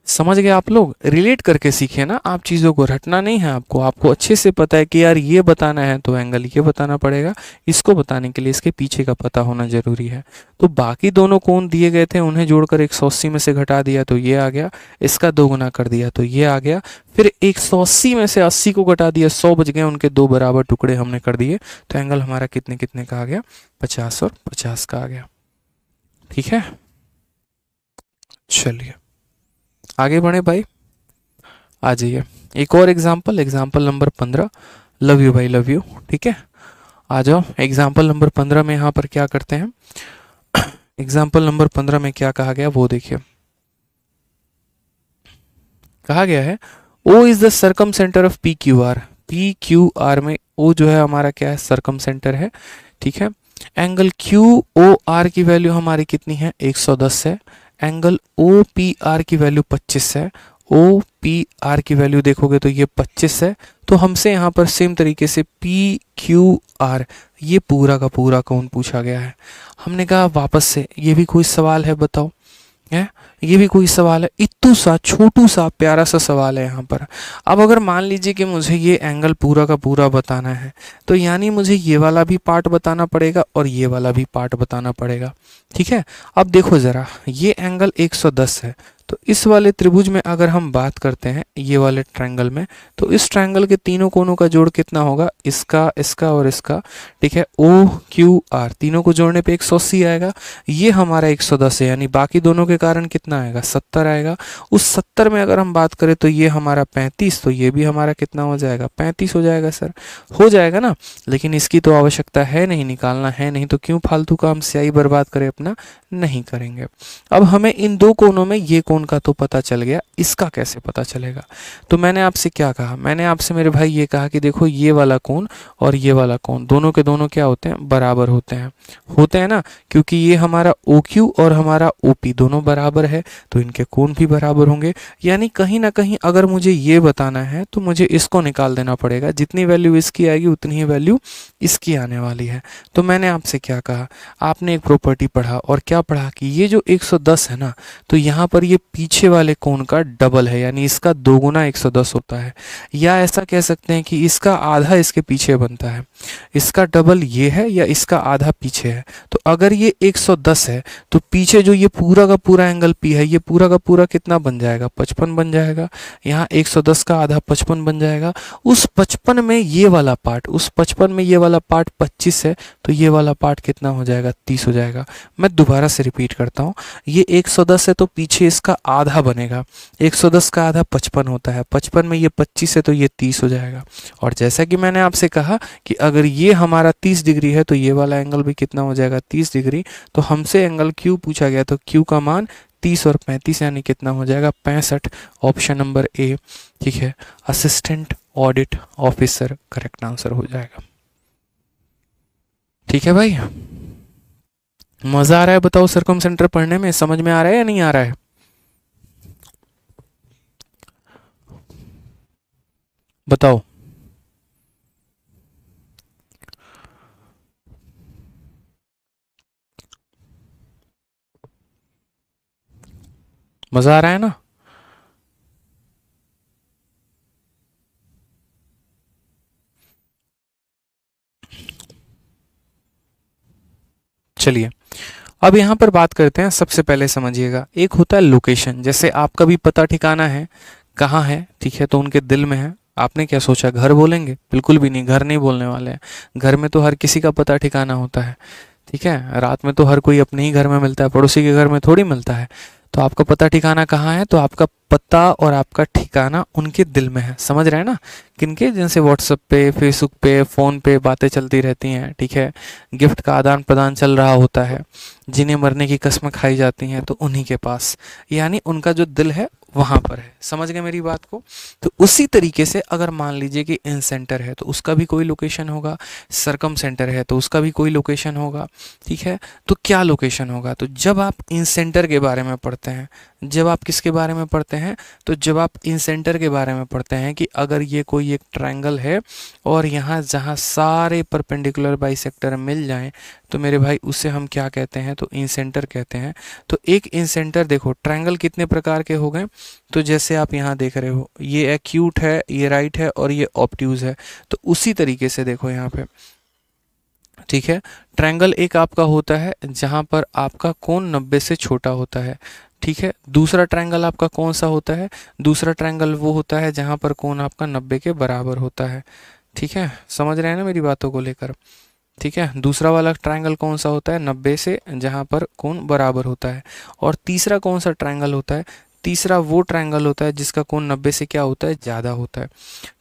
समझ गए आप लोग रिलेट करके सीखे ना आप चीज़ों को रटना नहीं है आपको आपको अच्छे से पता है कि यार ये बताना है तो एंगल ये बताना पड़ेगा इसको बताने के लिए इसके पीछे का पता होना जरूरी है तो बाकी दोनों कोण दिए गए थे उन्हें जोड़कर एक में से घटा दिया तो ये आ गया इसका दो गुना कर दिया तो ये आ गया फिर एक में से अस्सी को घटा दिया सौ बज गए उनके दो बराबर टुकड़े हमने कर दिए तो एंगल हमारा कितने कितने का आ गया पचास और पचास का आ गया ठीक है चलिए आगे बढ़े भाई आ जाइए एक और एग्जाम्पल एग्जाम्पल नंबर पंद्रह लव यू भाई लव यू ठीक है आ जाओ एग्जाम्पल नंबर पंद्रह में यहाँ पर क्या करते हैं एग्जाम्पल नंबर पंद्रह में क्या कहा गया वो देखिए कहा गया है O is the circumcentre of P Q R P Q R में ओ जो है हमारा क्या है सरकम सेंटर है ठीक है एंगल क्यू ओ आर की वैल्यू हमारी कितनी है 110 है एंगल ओ पी आर की वैल्यू 25 है ओ पी आर की वैल्यू देखोगे तो ये 25 है तो हमसे यहाँ पर सेम तरीके से पी क्यू आर ये पूरा का पूरा कौन पूछा गया है हमने कहा वापस से ये भी कोई सवाल है बताओ है ये भी कोई सवाल है इतू सा छोटू सा प्यारा सा सवाल है यहाँ पर अब अगर मान लीजिए कि मुझे ये एंगल पूरा का पूरा बताना है तो यानी मुझे ये वाला भी पार्ट बताना पड़ेगा और ये वाला भी पार्ट बताना पड़ेगा ठीक है अब देखो ज़रा ये एंगल 110 है तो इस वाले त्रिभुज में अगर हम बात करते हैं ये वाले ट्रायंगल में तो इस ट्रायंगल के तीनों कोनों का जोड़ कितना होगा इसका इसका और इसका ठीक है ओ क्यू आर तीनों को जोड़ने पे 180 आएगा ये हमारा 110 है यानी बाकी दोनों के कारण कितना आएगा 70 आएगा उस 70 में अगर हम बात करें तो ये हमारा पैंतीस तो ये भी हमारा कितना हो जाएगा पैंतीस हो जाएगा सर हो जाएगा ना लेकिन इसकी तो आवश्यकता है नहीं निकालना है नहीं तो क्यों फालतू का हम स्याही बर्बाद करें अपना नहीं करेंगे अब हमें इन दो कोनों में ये कोण फ़ोन का तो पता चल गया इसका कैसे पता चलेगा तो मैंने आपसे क्या कहा मैंने आपसे मेरे भाई ये कहा कि देखो ये वाला कौन और ये वाला कौन दोनों के दोनों क्या होते हैं बराबर होते हैं होते हैं ना क्योंकि ये हमारा ओ और हमारा ओ दोनों बराबर है तो इनके कौन भी बराबर होंगे यानी कहीं ना कहीं अगर मुझे ये बताना है तो मुझे इसको निकाल देना पड़ेगा जितनी वैल्यू इसकी आएगी उतनी ही वैल्यू इसकी आने वाली है तो मैंने आपसे क्या कहा आपने एक प्रॉपर्टी पढ़ा और क्या पढ़ा कि ये जो 110 है ना तो यहाँ पर ये पीछे वाले कोण का डबल है यानी इसका दोगुना 110 होता है या ऐसा कह सकते हैं कि इसका आधा इसके पीछे बनता है इसका डबल ये है या इसका आधा पीछे है तो अगर ये 110 है तो पीछे जो ये पूरा का पूरा एंगल पी है ये पूरा का पूरा कितना बन जाएगा पचपन बन जाएगा यहाँ एक का आधा पचपन बन जाएगा उस पचपन में ये वाला पार्ट उस पचपन में ये वाला पार्ट पच्चीस है तो ये वाला पार्ट कितना हो जाएगा तीस हो जाएगा मैं दोबारा से रिपीट करता हूँ ये 110 है तो पीछे इसका आधा बनेगा 110 का आधा 55 होता है 55 में ये 25 है तो ये 30 हो जाएगा और जैसा कि मैंने आपसे कहा कि अगर ये हमारा 30 डिग्री है तो ये वाला एंगल भी कितना हो जाएगा 30 डिग्री तो हमसे एंगल क्यू पूछा गया तो क्यू का मान 30 और 35 यानी कितना हो जाएगा पैंसठ ऑप्शन नंबर ए ठीक है assistant audit officer correct answer हो जाएगा ठीक है भाई मज़ा आ रहा है बताओ सरकम सेंटर पढ़ने में समझ में आ रहा है या नहीं आ रहा है बताओ मजा आ रहा है ना चलिए अब यहां पर बात करते हैं सबसे पहले समझिएगा एक होता है लोकेशन जैसे आपका भी पता ठिकाना है कहाँ है ठीक है तो उनके दिल में है आपने क्या सोचा घर बोलेंगे बिल्कुल भी नहीं घर नहीं बोलने वाले हैं घर में तो हर किसी का पता ठिकाना होता है ठीक है रात में तो हर कोई अपने ही घर में मिलता है पड़ोसी के घर में थोड़ी मिलता है तो आपका पता ठिकाना कहाँ है तो आपका पता और आपका ठिकाना उनके दिल में है समझ रहे हैं ना किनके जिनसे व्हाट्सअप पे फेसबुक पे फ़ोन पे बातें चलती रहती हैं ठीक है गिफ्ट का आदान प्रदान चल रहा होता है जिन्हें मरने की कस्में खाई जाती हैं तो उन्हीं के पास यानी उनका जो दिल है वहाँ पर है समझ गए मेरी बात को तो उसी तरीके से अगर मान लीजिए कि इन सेंटर है तो उसका भी कोई लोकेशन होगा सरकम सेंटर है तो उसका भी कोई लोकेशन होगा ठीक है तो क्या लोकेशन होगा तो जब आप इन सेंटर के बारे में पढ़ते हैं जब आप किसके बारे में पढ़ते हैं तो जब आप इन सेंटर के बारे में पढ़ते हैं कि अगर ये कोई एक ट्रायंगल है और यहाँ जहाँ सारे परपेंडिकुलर बाई मिल जाएं तो मेरे भाई उसे हम क्या कहते हैं तो इन सेंटर कहते हैं तो एक इन सेंटर देखो ट्रायंगल कितने प्रकार के हो गए तो जैसे आप यहाँ देख रहे हो ये एक्यूट है ये राइट है और ये ऑप्ट्यूज़ है तो उसी तरीके से देखो यहाँ पे ठीक है ट्रायंगल एक आपका होता है जहाँ पर आपका कोण नब्बे से छोटा होता है ठीक है दूसरा ट्रायंगल आपका कौन सा होता है दूसरा ट्रायंगल वो होता है जहाँ पर कोण आपका नब्बे के बराबर होता है ठीक है समझ रहे हैं ना मेरी बातों को लेकर ठीक है दूसरा वाला ट्रायंगल कौन सा होता है नब्बे से जहां पर कोण बराबर होता है और तीसरा कौन सा ट्रायंगल होता है तीसरा वो ट्रायंगल होता है जिसका कोण 90 से क्या होता है ज़्यादा होता है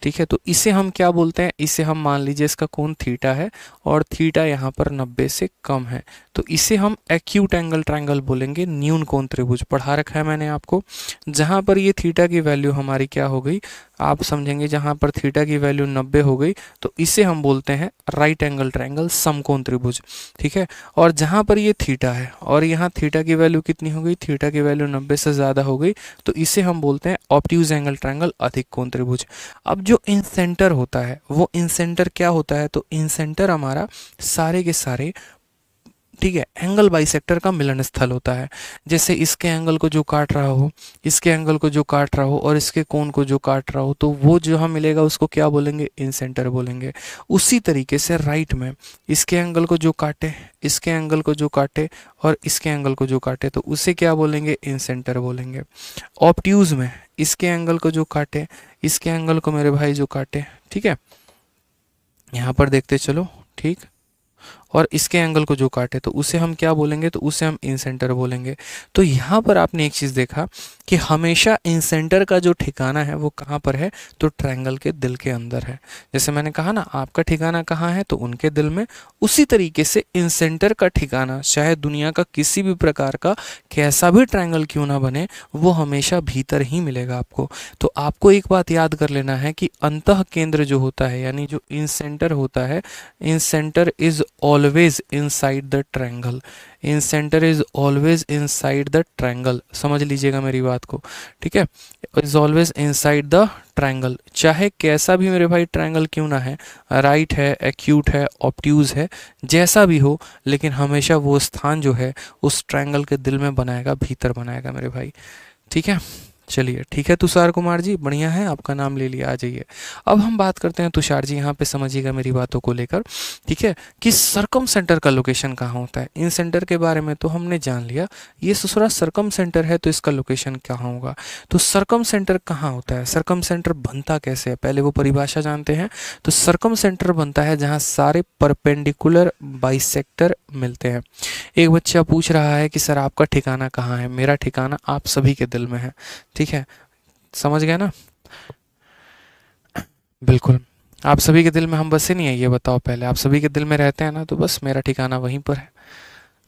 ठीक है तो इसे हम क्या बोलते हैं इसे हम मान लीजिए इसका कोण थीटा है और थीटा यहाँ पर 90 से कम है तो इसे हम एक्यूट एंगल ट्रायंगल बोलेंगे न्यून कोण त्रिभुज पढ़ा रखा है मैंने आपको जहाँ पर ये थीटा की वैल्यू हमारी क्या हो गई आप समझेंगे जहाँ पर थीटा की वैल्यू नब्बे हो गई तो इसे हम बोलते हैं राइट एंगल ट्रायंगल समकोण त्रिभुज ठीक है और जहाँ पर ये थीटा है और यहाँ थीटा की वैल्यू कितनी हो गई थीटा की वैल्यू नब्बे से ज़्यादा हो गई तो इसे हम बोलते हैं ऑप्टिज एंगल ट्रायंगल अधिक कोण त्रिभुज अब जो इन सेंटर होता है वो इन सेंटर क्या होता है तो इन सेंटर हमारा सारे के सारे ठीक है एंगल बाइसेक्टर का मिलन स्थल होता है जैसे इसके एंगल को जो काट रहा हो इसके एंगल को जो काट रहा हो और इसके कोन को जो काट रहा हो तो वो जहाँ मिलेगा उसको क्या बोलेंगे इन सेंटर बोलेंगे उसी तरीके से राइट में इसके एंगल को जो काटे इसके एंगल को जो काटे और इसके एंगल को जो काटे तो उसे क्या बोलेंगे इन सेंटर बोलेंगे ऑप्ट्यूज में इसके एंगल को जो काटे इसके एंगल को मेरे भाई जो काटे ठीक है यहाँ पर देखते चलो ठीक और इसके एंगल को जो काटे तो उसे हम क्या बोलेंगे तो उसे हम इन सेंटर बोलेंगे तो यहाँ पर आपने एक चीज़ देखा कि हमेशा इन सेंटर का जो ठिकाना है वो कहाँ पर है तो ट्रायंगल के दिल के अंदर है जैसे मैंने कहा ना आपका ठिकाना कहाँ है तो उनके दिल में उसी तरीके से इन सेंटर का ठिकाना चाहे दुनिया का किसी भी प्रकार का कैसा भी ट्रायंगल क्यों ना बने वो हमेशा भीतर ही मिलेगा आपको तो आपको एक बात याद कर लेना है कि अंत केंद्र जो होता है यानी जो इन सेंटर होता है incentre is all always inside the triangle incentre is always inside the triangle समझ लीजिएगा मेरी बात को ठीक है is always inside the triangle चाहे कैसा भी मेरे भाई ट्रैंगल क्यों ना है राइट right है एक्यूट है ऑप्ट्यूज है जैसा भी हो लेकिन हमेशा वो स्थान जो है उस ट्रैंगल के दिल में बनाएगा भीतर बनाएगा मेरे भाई ठीक है चलिए ठीक है तुषार कुमार जी बढ़िया है आपका नाम ले लिया आ जाइए अब हम बात करते हैं तुषार जी यहाँ पे समझिएगा मेरी बातों को लेकर ठीक है कि सरकम सेंटर का लोकेशन कहाँ होता है इन सेंटर के बारे में तो हमने जान लिया ये ससुरा सरकम सेंटर है तो इसका लोकेशन कहाँ होगा तो सरकम सेंटर कहाँ होता है सरकम सेंटर बनता कैसे है पहले वो परिभाषा जानते हैं तो सरकम सेंटर बनता है जहाँ सारे परपेंडिकुलर बाइसेक्टर मिलते हैं एक बच्चा पूछ रहा है कि सर आपका ठिकाना कहाँ है मेरा ठिकाना आप सभी के दिल में है ठीक है समझ गए ना बिल्कुल आप सभी के दिल में हम बसे नहीं है ये बताओ पहले आप सभी के दिल में रहते हैं ना तो बस मेरा ठिकाना वहीं पर है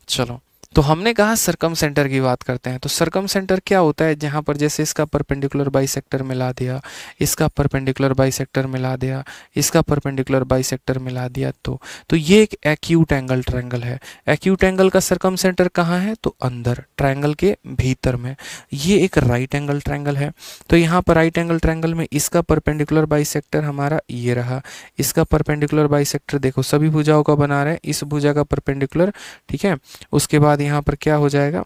चलो तो हमने कहा सरकम सेंटर की बात करते हैं तो सरकम सेंटर क्या होता है जहाँ पर जैसे इसका परपेंडिकुलर बाई सेक्टर मिला दिया इसका परपेंडिकुलर बाई सेक्टर मिला दिया इसका परपेंडिकुलर बाई सेक्टर मिला दिया तो तो ये एक एक्यूट एंगल ट्रायंगल है एक्यूट एंगल का सरकम सेंटर कहाँ है तो अंदर ट्रायंगल के भीतर में ये एक राइट एंगल ट्रायंगल है तो यहाँ पर राइट एंगल ट्रायंगल में इसका परपेंडिकुलर बाई सेक्टर हमारा ये रहा इसका परपेंडिकुलर बाई सेक्टर देखो सभी भुजाओं का बना रहे हैं इस भुजा का परपेंडिकुलर ठीक है उसके बाद बाद यहाँ पर क्या हो जाएगा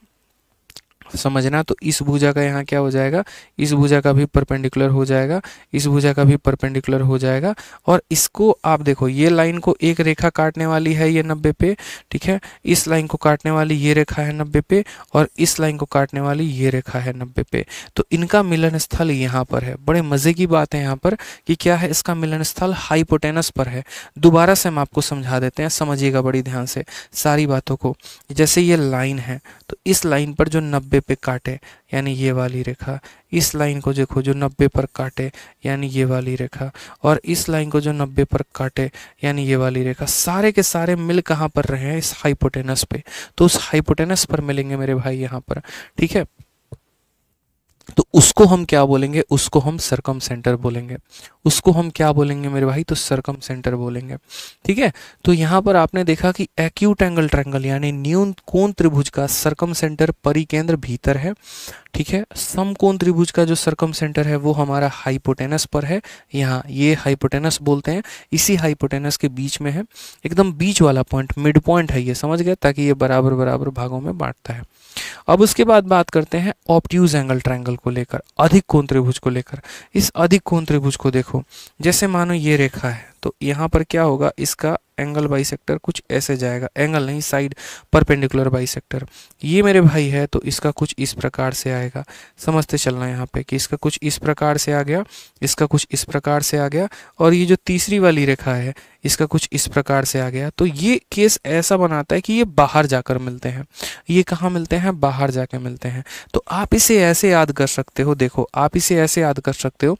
समझना तो इस भुजा का यहाँ क्या हो जाएगा इस भुजा का भी परपेंडिकुलर हो जाएगा इस भुजा का भी परपेंडिकुलर हो जाएगा और इसको आप देखो ये लाइन को एक रेखा काटने वाली है ये नब्बे पे ठीक है इस लाइन को काटने वाली ये रेखा है नब्बे पे और इस लाइन को काटने वाली ये रेखा है नब्बे पे तो इनका मिलन स्थल यहाँ पर है बड़े मज़े की बात है यहाँ पर कि क्या है इसका मिलन स्थल हाइपोटेनस पर है दोबारा से हम आपको समझा देते हैं समझिएगा बड़ी ध्यान से सारी बातों को जैसे ये लाइन है तो इस लाइन पर जो नब्बे पे काटे यानी ये वाली रेखा इस लाइन को देखो जो 90 पर काटे यानी ये वाली रेखा और इस लाइन को जो 90 पर काटे यानी ये वाली रेखा सारे के सारे मिल कहाँ पर रहे हैं इस हाइपोटेनस पे तो उस हाइपोटेनस पर मिलेंगे मेरे भाई यहाँ पर ठीक है तो उसको हम क्या बोलेंगे उसको हम सरकम सेंटर बोलेंगे उसको हम क्या बोलेंगे मेरे भाई तो सरकम सेंटर बोलेंगे ठीक है तो यहाँ पर आपने देखा कि एक्यूट एंगल ट्रैंगल यानी न्यून कोण त्रिभुज का सरकम सेंटर परिकेंद्र भीतर है ठीक है सम कोण त्रिभुज का जो सरकम सेंटर है वो हमारा हाइपोटेनस पर है यहाँ ये हाइपोटेनस बोलते हैं इसी हाइपोटेनस के बीच में है एकदम बीच वाला पॉइंट मिड पॉइंट है ये समझ गया ताकि ये बराबर बराबर भागों में बांटता है अब उसके बाद बात करते हैं ऑप्ट्यूज एंगल ट्रायंगल को लेकर अधिक कोण त्रिभुज को लेकर इस अधिक कोण त्रिभुज को देखो जैसे मानो ये रेखा है तो यहाँ पर क्या होगा इसका एंगल बाई कुछ ऐसे जाएगा एंगल नहीं साइड परपेंडिकुलर बाई ये मेरे भाई है तो इसका कुछ इस प्रकार से आएगा समझते चलना यहाँ पे कि इसका कुछ इस प्रकार से आ गया इसका कुछ इस प्रकार से आ गया और ये जो तीसरी वाली रेखा है इसका कुछ इस प्रकार से आ गया तो ये केस ऐसा बनाता है कि ये बाहर जाकर मिलते हैं ये कहाँ मिलते हैं बाहर जाकर मिलते हैं तो आप इसे ऐसे याद कर सकते हो देखो आप इसे ऐसे याद कर सकते हो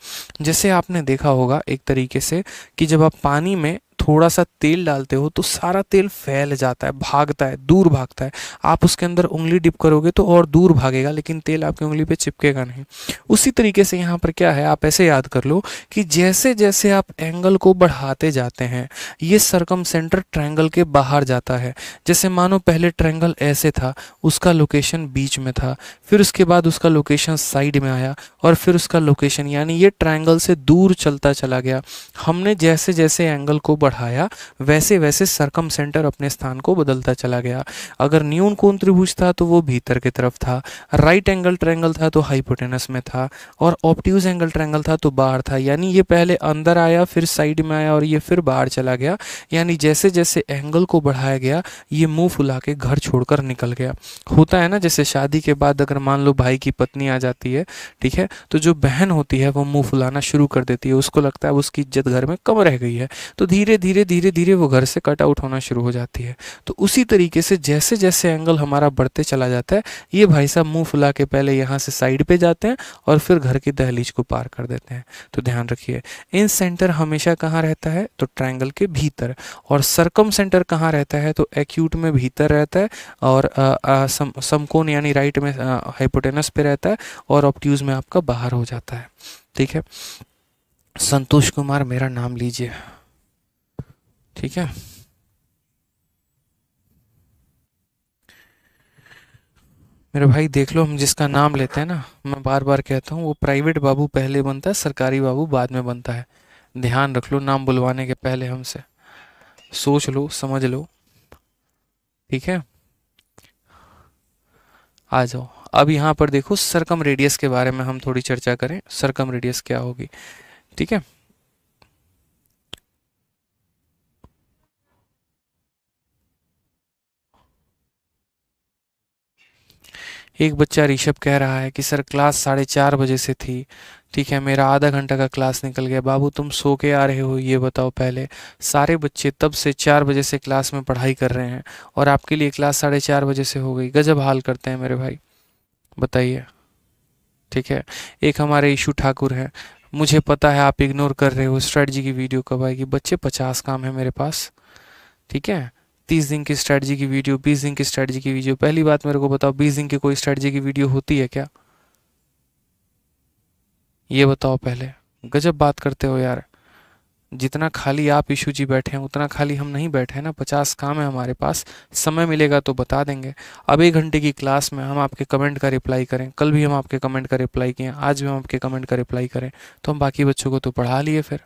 जैसे आपने देखा होगा एक तरीके से कि जब आप पानी में थोड़ा सा तेल डालते हो तो सारा तेल फैल जाता है भागता है दूर भागता है आप उसके अंदर उंगली डिप करोगे तो और दूर भागेगा लेकिन तेल आपकी उंगली पे चिपकेगा नहीं उसी तरीके से यहाँ पर क्या है आप ऐसे याद कर लो कि जैसे जैसे आप एंगल को बढ़ाते जाते हैं ये सरकम सेंटर ट्रैंगल के बाहर जाता है जैसे मानो पहले ट्रैंगल ऐसे था उसका लोकेशन बीच में था फिर उसके बाद उसका लोकेशन साइड में आया और फिर उसका लोकेशन यानी ये ट्रैंगल से दूर चलता चला गया हमने जैसे जैसे एंगल को बढ़ा बढ़ाया वैसे वैसे सरकम सेंटर अपने स्थान को बदलता चला गया अगर न्यून कोण त्रिभुज था तो वो भीतर की तरफ था राइट एंगल ट्रैंगल था तो हाइपोटेनस में था और ऑप्टिज एंगल ट्रैंगल था तो बाहर था यानी ये पहले अंदर आया फिर साइड में आया और ये फिर बाहर चला गया यानी जैसे जैसे एंगल को बढ़ाया गया ये मुंह फुला के घर छोड़कर निकल गया होता है ना जैसे शादी के बाद अगर मान लो भाई की पत्नी आ जाती है ठीक है तो जो बहन होती है वो मुंह फुलाना शुरू कर देती है उसको लगता है उसकी इज्जत घर में कम रह गई है तो धीरे धीरे धीरे धीरे वो घर से कट आउट होना शुरू हो जाती है तो उसी तरीके से जैसे जैसे एंगल हमारा बढ़ते चला जाता है ये भाई साहब मुंह फुला के पहले यहाँ से साइड पे जाते हैं और फिर घर की दहलीज को पार कर देते हैं तो ध्यान रखिए इन सेंटर हमेशा कहाँ रहता है तो ट्राइंगल के भीतर और सरकम सेंटर कहाँ रहता है तो एक्यूट में भीतर रहता है और समकोन यानी राइट में हाइपोटेनस पे रहता है और ऑप्ट्यूज में आपका बाहर हो जाता है ठीक है संतोष कुमार मेरा नाम लीजिए ठीक है मेरे भाई देख लो हम जिसका नाम लेते हैं ना मैं बार बार कहता हूँ वो प्राइवेट बाबू पहले बनता है सरकारी बाबू बाद में बनता है ध्यान रख लो नाम बुलवाने के पहले हमसे सोच लो समझ लो ठीक है आ जाओ अब यहाँ पर देखो सरकम रेडियस के बारे में हम थोड़ी चर्चा करें सरकम रेडियस क्या होगी ठीक है एक बच्चा ऋषभ कह रहा है कि सर क्लास साढ़े चार बजे से थी ठीक है मेरा आधा घंटा का क्लास निकल गया बाबू तुम सो के आ रहे हो ये बताओ पहले सारे बच्चे तब से चार बजे से क्लास में पढ़ाई कर रहे हैं और आपके लिए क्लास साढ़े चार बजे से हो गई गजब हाल करते हैं मेरे भाई बताइए ठीक है एक हमारे ईशू ठाकुर हैं मुझे पता है आप इग्नोर कर रहे हो स्ट्रेटजी की वीडियो कब आएगी बच्चे पचास काम है मेरे पास ठीक है तीस दिन की स्ट्रैटेजी की वीडियो बीस दिन की स्ट्रैटेजी की वीडियो पहली बात मेरे को बताओ बीस दिन की कोई स्ट्रैटेजी की वीडियो होती है क्या ये बताओ पहले गजब बात करते हो यार जितना खाली आप इशू जी बैठे हैं उतना खाली हम नहीं बैठे हैं ना पचास काम है हमारे पास समय मिलेगा तो बता देंगे अब एक घंटे की क्लास में हम आपके कमेंट का रिप्लाई करें कल भी हम आपके कमेंट का रिप्लाई किए आज भी हम आपके कमेंट का रिप्लाई करें तो हम बाकी बच्चों को तो पढ़ा लिए फिर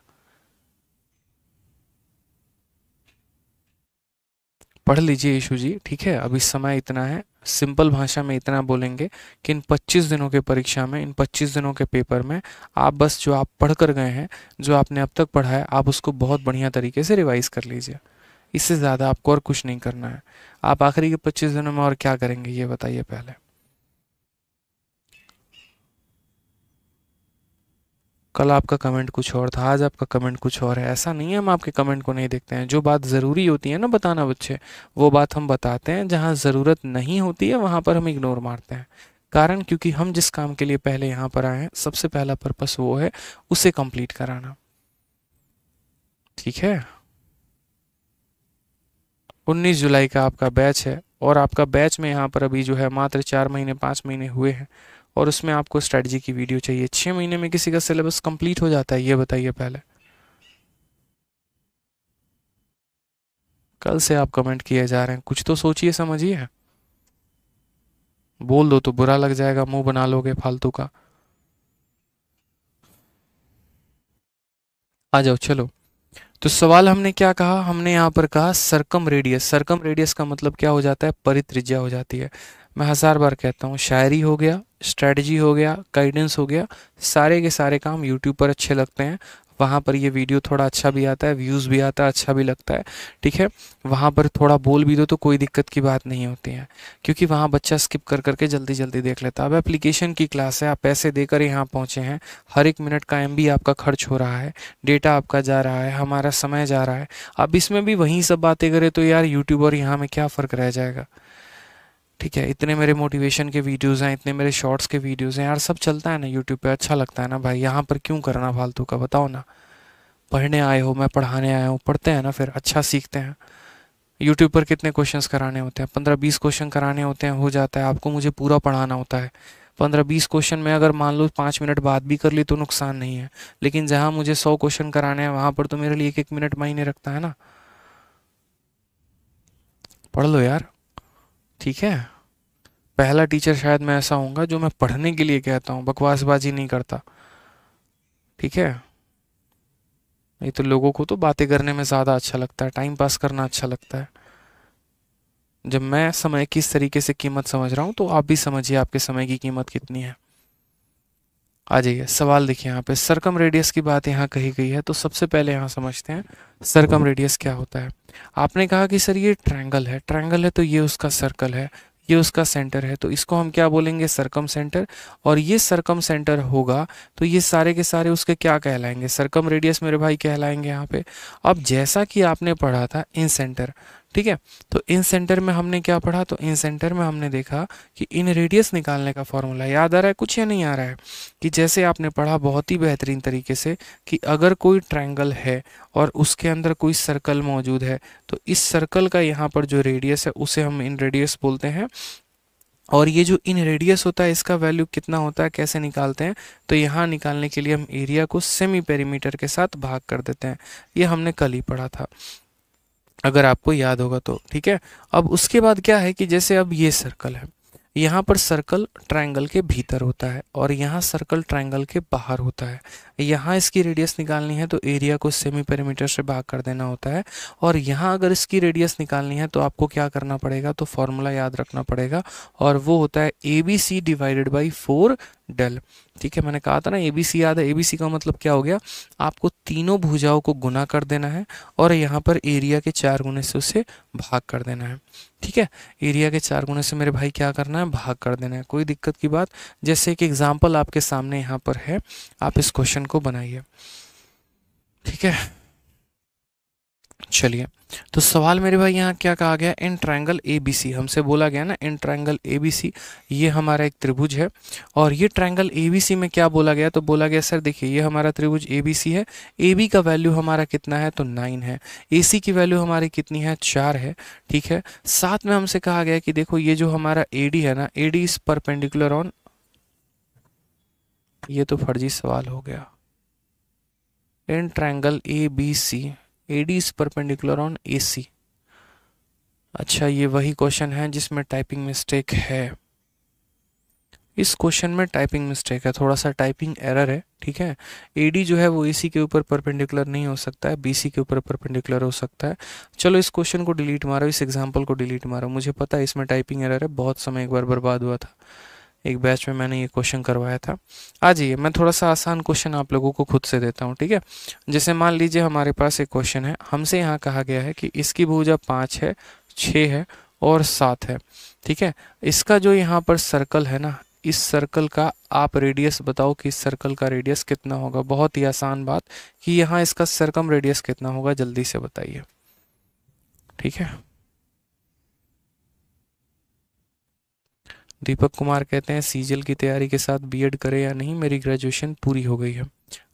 पढ़ लीजिए यीशु जी ठीक है अब इस समय इतना है सिंपल भाषा में इतना बोलेंगे कि इन 25 दिनों के परीक्षा में इन 25 दिनों के पेपर में आप बस जो आप पढ़ कर गए हैं जो आपने अब तक पढ़ा है आप उसको बहुत बढ़िया तरीके से रिवाइज़ कर लीजिए इससे ज़्यादा आपको और कुछ नहीं करना है आप आखिरी के 25 दिनों में और क्या करेंगे ये बताइए पहले कल आपका कमेंट कुछ और था आज आपका कमेंट कुछ और है ऐसा नहीं है हम आपके कमेंट को नहीं देखते हैं जो बात ज़रूरी होती है ना बताना बच्चे वो बात हम बताते हैं जहाँ ज़रूरत नहीं होती है वहाँ पर हम इग्नोर मारते हैं कारण क्योंकि हम जिस काम के लिए पहले यहाँ पर आए हैं सबसे पहला पर्पस वो है उसे कंप्लीट कराना ठीक है 19 जुलाई का आपका बैच है और आपका बैच में यहाँ पर अभी जो है मात्र चार महीने पाँच महीने हुए हैं और उसमें आपको स्ट्रेटजी की वीडियो चाहिए छः महीने में किसी का सिलेबस कंप्लीट हो जाता है ये बताइए पहले कल से आप कमेंट किए जा रहे हैं कुछ तो सोचिए समझिए बोल दो तो बुरा लग जाएगा मुंह बना लोगे फालतू का आ जाओ चलो तो सवाल हमने क्या कहा हमने यहां पर कहा सरकम रेडियस सरकम रेडियस का मतलब क्या हो जाता है परित्रिज्या हो जाती है मैं हज़ार बार कहता हूँ शायरी हो गया स्ट्रेटजी हो गया गाइडेंस हो गया सारे के सारे काम यूट्यूब पर अच्छे लगते हैं वहाँ पर ये वीडियो थोड़ा अच्छा भी आता है व्यूज़ भी आता है अच्छा भी लगता है ठीक है वहाँ पर थोड़ा बोल भी दो तो कोई दिक्कत की बात नहीं होती है क्योंकि वहाँ बच्चा स्किप कर करके जल्दी जल्दी देख लेता है अब एप्लीकेशन की क्लास है आप पैसे देकर यहाँ पहुँचे हैं हर एक मिनट का एम आपका खर्च हो रहा है डेटा आपका जा रहा है हमारा समय जा रहा है अब इसमें भी वहीं सब बातें करें तो यार यूट्यूब और यहाँ में क्या फ़र्क रह जाएगा ठीक है इतने मेरे मोटिवेशन के वीडियोस हैं इतने मेरे शॉर्ट्स के वीडियोस हैं यार सब चलता है ना यूट्यूब पे अच्छा लगता है ना भाई यहाँ पर क्यों करना फालतू का बताओ ना पढ़ने आए हो मैं पढ़ाने आया हूँ पढ़ते हैं ना फिर अच्छा सीखते हैं यूट्यूब पर कितने क्वेश्चन कराने होते हैं पंद्रह बीस क्वेश्चन कराने होते हैं हो जाता है आपको मुझे पूरा पढ़ाना होता है पंद्रह बीस क्वेश्चन में अगर मान लो पाँच मिनट बात भी कर ली तो नुकसान नहीं है लेकिन जहाँ मुझे सौ क्वेश्चन कराने हैं वहाँ पर तो मेरे लिए एक एक मिनट मायने रखता है ना पढ़ लो यार ठीक है पहला टीचर शायद मैं ऐसा होऊंगा जो मैं पढ़ने के लिए कहता हूँ बकवासबाजी नहीं करता ठीक है नहीं तो लोगों को तो बातें करने में ज़्यादा अच्छा लगता है टाइम पास करना अच्छा लगता है जब मैं समय किस तरीके से कीमत समझ रहा हूँ तो आप भी समझिए आपके समय की कीमत कितनी है आ जाइए सवाल देखिए यहाँ पे सरकम रेडियस की बात यहाँ कही गई है तो सबसे पहले यहाँ समझते हैं सरकम रेडियस क्या होता है आपने कहा कि सर ये ट्रायंगल है ट्रायंगल है तो ये उसका सर्कल है ये उसका सेंटर है तो इसको हम क्या बोलेंगे सरकम सेंटर और ये सरकम सेंटर होगा तो ये सारे के सारे उसके क्या कहलाएंगे सरकम रेडियस मेरे भाई कहलाएंगे यहाँ पे अब जैसा कि आपने पढ़ा था इन सेंटर ठीक है तो इन सेंटर में हमने क्या पढ़ा तो इन सेंटर में हमने देखा कि इन रेडियस निकालने का फॉर्मूला याद आ रहा है कुछ या नहीं आ रहा है कि जैसे आपने पढ़ा बहुत ही बेहतरीन तरीके से कि अगर कोई ट्रायंगल है और उसके अंदर कोई सर्कल मौजूद है तो इस सर्कल का यहाँ पर जो रेडियस है उसे हम इन रेडियस बोलते हैं और ये जो इन रेडियस होता है इसका वैल्यू कितना होता है कैसे निकालते हैं तो यहाँ निकालने के लिए हम एरिया को सेमी पेरीमीटर के साथ भाग कर देते हैं ये हमने कल ही पढ़ा था अगर आपको याद होगा तो ठीक है अब उसके बाद क्या है कि जैसे अब ये सर्कल है यहाँ पर सर्कल ट्रायंगल के भीतर होता है और यहाँ सर्कल ट्रायंगल के बाहर होता है यहाँ इसकी रेडियस निकालनी है तो एरिया को सेमी पेरीमीटर से भाग कर देना होता है और यहाँ अगर इसकी रेडियस निकालनी है तो आपको क्या करना पड़ेगा तो फॉर्मूला याद रखना पड़ेगा और वो होता है A B C divided by four del ठीक है मैंने कहा था ना ए बी सी याद है ए बी सी का मतलब क्या हो गया आपको तीनों भुजाओं को गुना कर देना है और यहाँ पर एरिया के चार गुने से उसे भाग कर देना है ठीक है एरिया के चार गुने से मेरे भाई क्या करना है भाग कर देना है कोई दिक्कत की बात जैसे एक एग्जाम्पल आपके सामने यहाँ पर है आप इस क्वेश्चन को बनाइए ठीक है चलिए तो सवाल मेरे भाई यहाँ क्या कहा गया इन ट्राइंगल ए बी सी हमसे बोला गया ना इन ट्राइंगल ए बी सी ये हमारा एक त्रिभुज है और ये ट्राइंगल ए बी सी में क्या बोला गया तो बोला गया सर देखिए ये हमारा त्रिभुज ए बी सी है ए बी का वैल्यू हमारा कितना है तो नाइन है ए सी की वैल्यू हमारी कितनी है चार है ठीक है साथ में हमसे कहा गया कि देखो ये जो हमारा ए डी है ना A D is perpendicular on ये तो फर्जी सवाल हो गया in triangle A B C AD is perpendicular on AC अच्छा ये वही क्वेश्चन है जिसमें टाइपिंग मिस्टेक है इस क्वेश्चन में टाइपिंग मिस्टेक है थोड़ा सा टाइपिंग एरर है ठीक है एडी जो है वो एसी के ऊपर परपेंडिकुलर नहीं हो सकता है बीसी के ऊपर परपेंडिकुलर हो सकता है चलो इस क्वेश्चन को डिलीट मारो इस एग्जांपल को डिलीट मारो मुझे पता है इसमें टाइपिंग एरर है बहुत समय एक बार बर्बाद हुआ था एक बैच में मैंने ये क्वेश्चन करवाया था आ जाइए मैं थोड़ा सा आसान क्वेश्चन आप लोगों को खुद से देता हूँ ठीक है जैसे मान लीजिए हमारे पास एक क्वेश्चन है हमसे यहाँ कहा गया है कि इसकी भूजा पाँच है छः है और सात है ठीक है इसका जो यहाँ पर सर्कल है ना इस सर्कल का आप रेडियस बताओ कि इस सर्कल का रेडियस कितना होगा बहुत ही आसान बात कि यहाँ इसका सरकम रेडियस कितना होगा जल्दी से बताइए ठीक है दीपक कुमार कहते हैं सीजल की तैयारी के साथ बीएड करें या नहीं मेरी ग्रेजुएशन पूरी हो गई है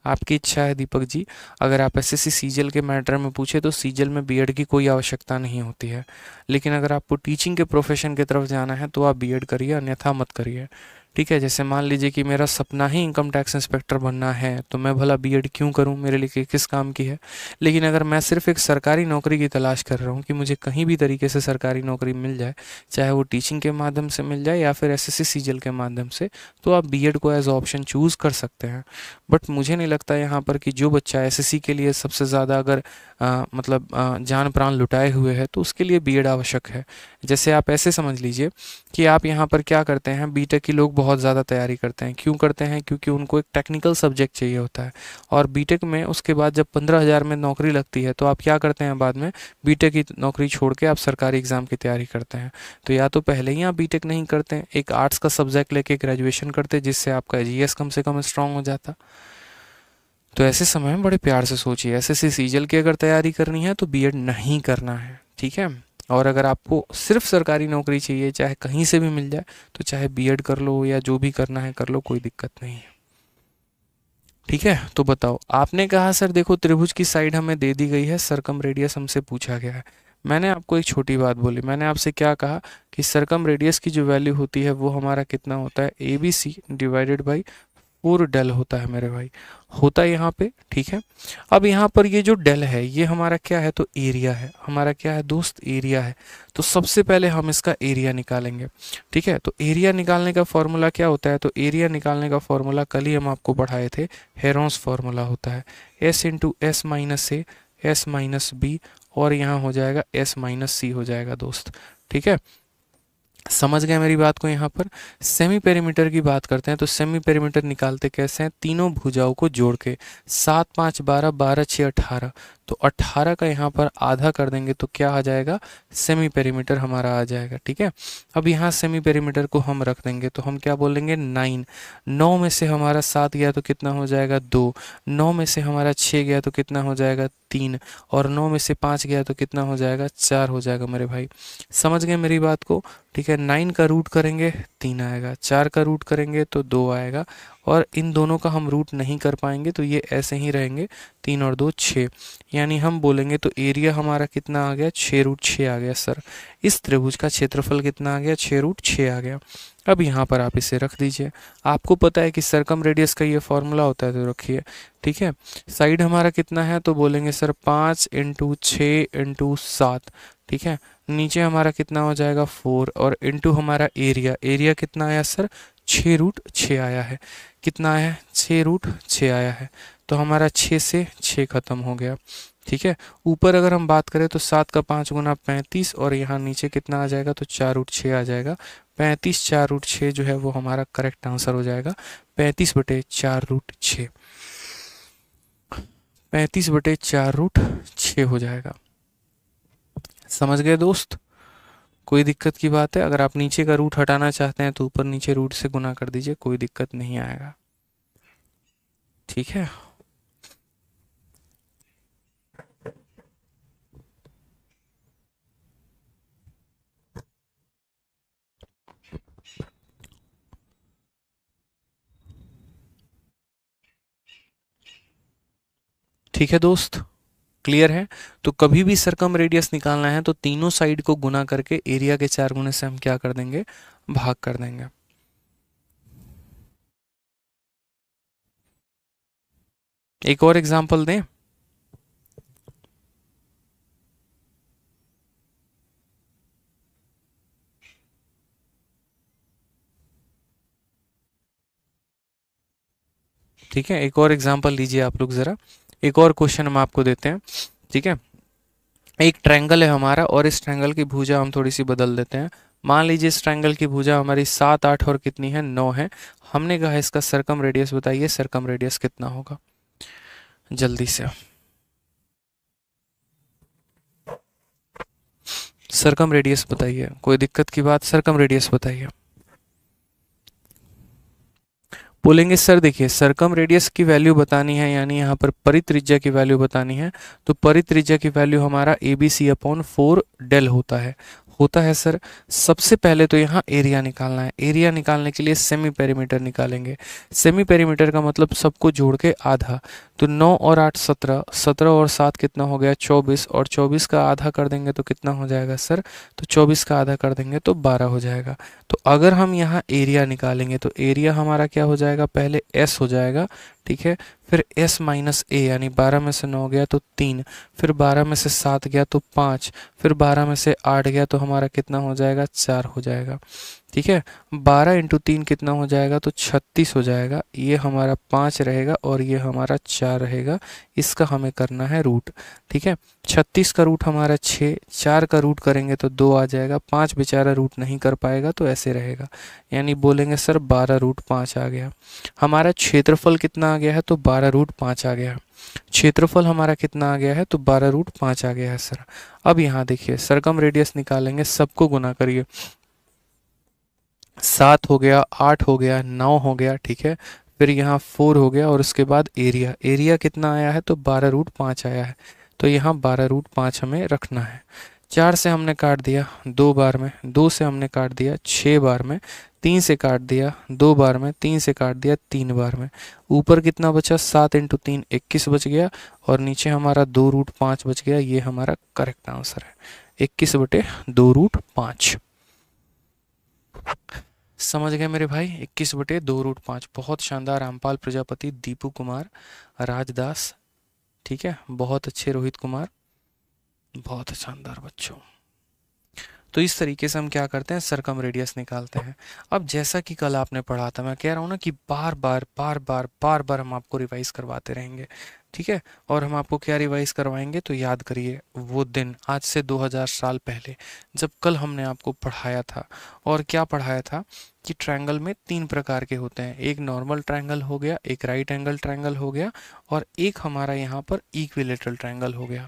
आपकी इच्छा है दीपक जी अगर आप एस एस सीजल के मैटर में पूछे तो सीजल में बीएड की कोई आवश्यकता नहीं होती है लेकिन अगर आपको टीचिंग के प्रोफेशन की तरफ जाना है तो आप बीएड करिए अन्यथा मत करिए ठीक है जैसे मान लीजिए कि मेरा सपना ही इनकम टैक्स इंस्पेक्टर बनना है तो मैं भला बीएड क्यों करूं मेरे लिए किस काम की है लेकिन अगर मैं सिर्फ एक सरकारी नौकरी की तलाश कर रहा हूं कि मुझे कहीं भी तरीके से सरकारी नौकरी मिल जाए चाहे वो टीचिंग के माध्यम से मिल जाए या फिर एस एस सीजल के माध्यम से तो आप बी को एज ऑप्शन चूज़ कर सकते हैं बट मुझे नहीं लगता है यहाँ पर कि जो बच्चा एसएससी के लिए सबसे ज़्यादा अगर आ, मतलब आ, जान प्राण लुटाए हुए है तो उसके लिए बीएड आवश्यक है जैसे आप ऐसे समझ लीजिए कि आप यहाँ पर क्या करते हैं बीटेक की लोग बहुत ज़्यादा तैयारी करते हैं क्यों करते हैं क्योंकि उनको एक टेक्निकल सब्जेक्ट चाहिए होता है और बी में उसके बाद जब पंद्रह हज़ार में नौकरी लगती है तो आप क्या करते हैं बाद में बी की नौकरी छोड़ के आप सरकारी एग्ज़ाम की तैयारी करते हैं तो या तो पहले ही आप बी नहीं करते एक आर्ट्स का सब्जेक्ट लेके ग्रेजुएशन करते जिससे आपका जी कम से कम स्ट्रांग हो जाता तो ऐसे समय में बड़े प्यार से सोचिए एस एस सीजल की अगर तैयारी करनी है तो बी नहीं करना है ठीक है और अगर आपको सिर्फ सरकारी नौकरी चाहिए चाहे कहीं से भी मिल जाए तो चाहे बी कर लो या जो भी करना है कर लो कोई दिक्कत नहीं है ठीक है तो बताओ आपने कहा सर देखो त्रिभुज की साइड हमें दे दी गई है सरकम रेडियस हमसे पूछा गया है मैंने आपको एक छोटी बात बोली मैंने आपसे क्या कहा कि सरकम रेडियस की जो वैल्यू होती है वो हमारा कितना होता है A B C divided by four del होता है मेरे भाई होता है यहाँ पे ठीक है अब यहाँ पर ये जो डेल है ये हमारा क्या है तो एरिया है हमारा क्या है दोस्त एरिया है तो सबसे पहले हम इसका एरिया निकालेंगे ठीक है तो एरिया निकालने का फॉर्मूला क्या होता है तो एरिया निकालने का फॉर्मूला कल ही हम आपको पढ़ाए थे हेरोंस फॉर्मूला होता है S into S minus A S minus B और यहाँ हो जाएगा एस माइनस सी हो जाएगा दोस्त ठीक है समझ गए मेरी बात को यहाँ पर सेमी पेरीमीटर की बात करते हैं तो सेमी पेरीमीटर निकालते कैसे हैं तीनों भुजाओं को जोड़ के सात पाँच बारह बारह छः अठारह तो 18 का यहाँ पर आधा कर देंगे तो क्या आ जाएगा सेमी पेरीमीटर हमारा आ जाएगा ठीक है अब यहाँ सेमी पेरीमीटर को हम रख देंगे तो हम क्या बोलेंगे नाइन नौ में से हमारा सात गया तो कितना हो जाएगा दो नौ में से हमारा छः गया तो कितना हो जाएगा तीन और नौ में से पाँच गया तो कितना हो जाएगा चार हो जाएगा मेरे भाई समझ गए मेरी बात को ठीक है नाइन का रूट करेंगे तीन आएगा चार का रूट करेंगे तो दो आएगा और इन दोनों का हम रूट नहीं कर पाएंगे तो ये ऐसे ही रहेंगे तीन और दो छः यानी हम बोलेंगे तो एरिया हमारा कितना आ गया छः रूट छः आ गया सर इस त्रिभुज का क्षेत्रफल कितना आ गया छः रूट छः आ गया अब यहाँ पर आप इसे रख दीजिए आपको पता है कि सरकम रेडियस का ये फॉर्मूला होता है तो रखिए ठीक है साइड हमारा कितना है तो बोलेंगे सर पाँच इंटू छः इंटू सात ठीक है नीचे हमारा कितना हो जाएगा फोर और इंटू हमारा एरिया एरिया कितना आया सर छः रूट छः आया है कितना आया है छः रूट छः आया है तो हमारा छः से छः ख़त्म हो गया ठीक है ऊपर अगर हम बात करें तो सात का पाँच गुना पैंतीस और यहाँ नीचे कितना आ जाएगा तो चार रूट छः आ जाएगा पैंतीस चार रूट छः जो है वो हमारा करेक्ट आंसर हो जाएगा पैंतीस बटे चार रूट छः पैंतीस बटे चार रूट छः हो जाएगा समझ गए दोस्त कोई दिक्कत की बात है अगर आप नीचे का रूट हटाना चाहते हैं तो ऊपर नीचे रूट से गुना कर दीजिए कोई दिक्कत नहीं आएगा ठीक है ठीक है दोस्त क्लियर है तो कभी भी सरकम रेडियस निकालना है तो तीनों साइड को गुना करके एरिया के चार गुने से हम क्या कर देंगे भाग कर देंगे एक और एग्जाम्पल दें ठीक है एक और एग्जाम्पल लीजिए आप लोग ज़रा एक और क्वेश्चन हम आपको देते हैं ठीक है एक ट्रैंगल है हमारा और इस ट्रैंगल की भूजा हम थोड़ी सी बदल देते हैं मान लीजिए इस ट्रैंगल की भूजा हमारी सात आठ और कितनी है नौ है हमने कहा इसका सरकम रेडियस बताइए सरकम रेडियस कितना होगा जल्दी से सरकम रेडियस बताइए कोई दिक्कत की बात सरकम रेडियस बताइए बोलेंगे सर देखिए सरकम रेडियस की वैल्यू बतानी है यानी यहाँ पर परित्रिज्या की वैल्यू बतानी है तो परित्रिज्या की वैल्यू हमारा A B C upon four del होता है होता है सर सबसे पहले तो यहाँ एरिया निकालना है एरिया निकालने के लिए सेमी पेरीमीटर निकालेंगे सेमी पेरीमीटर का मतलब सबको जोड़ के आधा तो नौ और आठ सत्रह सत्रह और सात कितना हो गया चौबीस और चौबीस का आधा कर देंगे तो कितना हो जाएगा सर तो चौबीस का आधा कर देंगे तो बारह हो जाएगा तो अगर हम यहाँ एरिया निकालेंगे तो एरिया हमारा क्या हो जाएगा पहले एस हो जाएगा ठीक है फिर एस माइनस ए यानी बारह में से नौ गया तो तीन फिर बारह में से सात गया तो पाँच फिर बारह में से आठ गया तो हमारा कितना हो जाएगा चार हो जाएगा ठीक है बारह इंटू तीन कितना हो जाएगा तो छत्तीस हो जाएगा ये हमारा पाँच रहेगा और ये हमारा चार रहेगा इसका हमें करना है रूट ठीक है छत्तीस का रूट हमारा छः चार का रूट करेंगे तो दो आ जाएगा पाँच बेचारा रूट नहीं कर पाएगा तो ऐसे रहेगा यानी बोलेंगे सर बारह रूट पाँच आ गया हमारा क्षेत्रफल कितना आ गया है तो बारह रूट पाँच आ गया क्षेत्रफल हमारा कितना आ गया है तो बारह रूट पाँच आ गया है सर अब यहाँ देखिए सरगम रेडियस निकालेंगे सबको गुना करिए सात हो गया आठ हो गया नौ हो गया ठीक है फिर यहाँ फोर हो गया और उसके बाद एरिया एरिया कितना आया है तो बारह रूट पाँच आया है तो यहाँ बारह रूट पाँच हमें रखना है चार से हमने काट दिया दो बार में दो से हमने काट दिया छः बार में तीन से काट दिया दो बार में तीन से काट दिया तीन बार में ऊपर कितना बचा सात इंटू तीन इक्कीस बच गया और नीचे हमारा दो रूट पाँच बच गया ये हमारा करेक्ट आंसर है इक्कीस बटे दो रूट पाँच समझ गए मेरे भाई इक्कीस बटे दो रूट पाँच बहुत शानदार रामपाल प्रजापति दीपू कुमार राजदास ठीक है बहुत अच्छे रोहित कुमार बहुत शानदार बच्चों तो इस तरीके से हम क्या करते हैं सरकम रेडियस निकालते हैं अब जैसा कि कल आपने पढ़ा था मैं कह रहा हूँ ना कि बार बार बार बार बार बार हम आपको रिवाइज करवाते रहेंगे ठीक है और हम आपको क्या रिवाइज करवाएंगे तो याद करिए वो दिन आज से 2000 साल पहले जब कल हमने आपको पढ़ाया था और क्या पढ़ाया था कि ट्रायंगल में तीन प्रकार के होते हैं एक नॉर्मल ट्रायंगल हो गया एक राइट एंगल ट्रायंगल हो गया और एक हमारा यहाँ पर इक्विलेटरल ट्रायंगल हो गया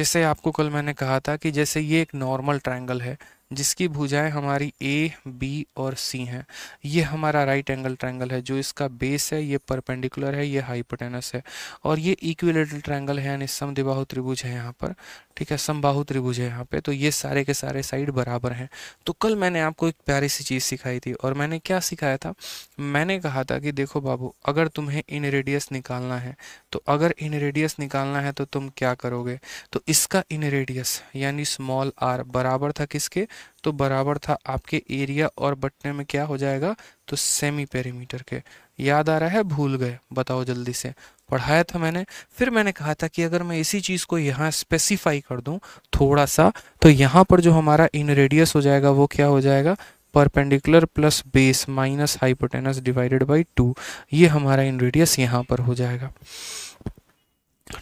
जैसे आपको कल मैंने कहा था कि जैसे ये एक नॉर्मल ट्रायंगल है जिसकी भुजाएं हमारी ए बी और सी हैं ये हमारा राइट एंगल ट्रायंगल है जो इसका बेस है ये परपेंडिकुलर है ये हाइपोटेनस है और ये इक्विलेटरल ट्रायंगल है यानी समदिबाहु त्रिभुज है यहाँ पर ठीक है समबाहु त्रिभुज है यहाँ पे तो ये सारे के सारे साइड बराबर हैं तो कल मैंने आपको एक प्यारी सी चीज़ सिखाई थी और मैंने क्या सिखाया था मैंने कहा था कि देखो बाबू अगर तुम्हें इन रेडियस निकालना है तो अगर इन रेडियस निकालना है तो तुम क्या करोगे तो इसका इन रेडियस यानी स्मॉल आर बराबर था किसके तो बराबर था आपके एरिया और बटने में क्या हो जाएगा तो सेमी पेरीमीटर के याद आ रहा है भूल गए बताओ जल्दी से पढ़ाया था मैंने फिर मैंने कहा था कि अगर मैं इसी चीज़ को यहाँ स्पेसिफाई कर दूं थोड़ा सा तो यहाँ पर जो हमारा इन रेडियस हो जाएगा वो क्या हो जाएगा perpendicular plus base minus hypotenuse divided by two ये हमारा इन रेडियस यहाँ पर हो जाएगा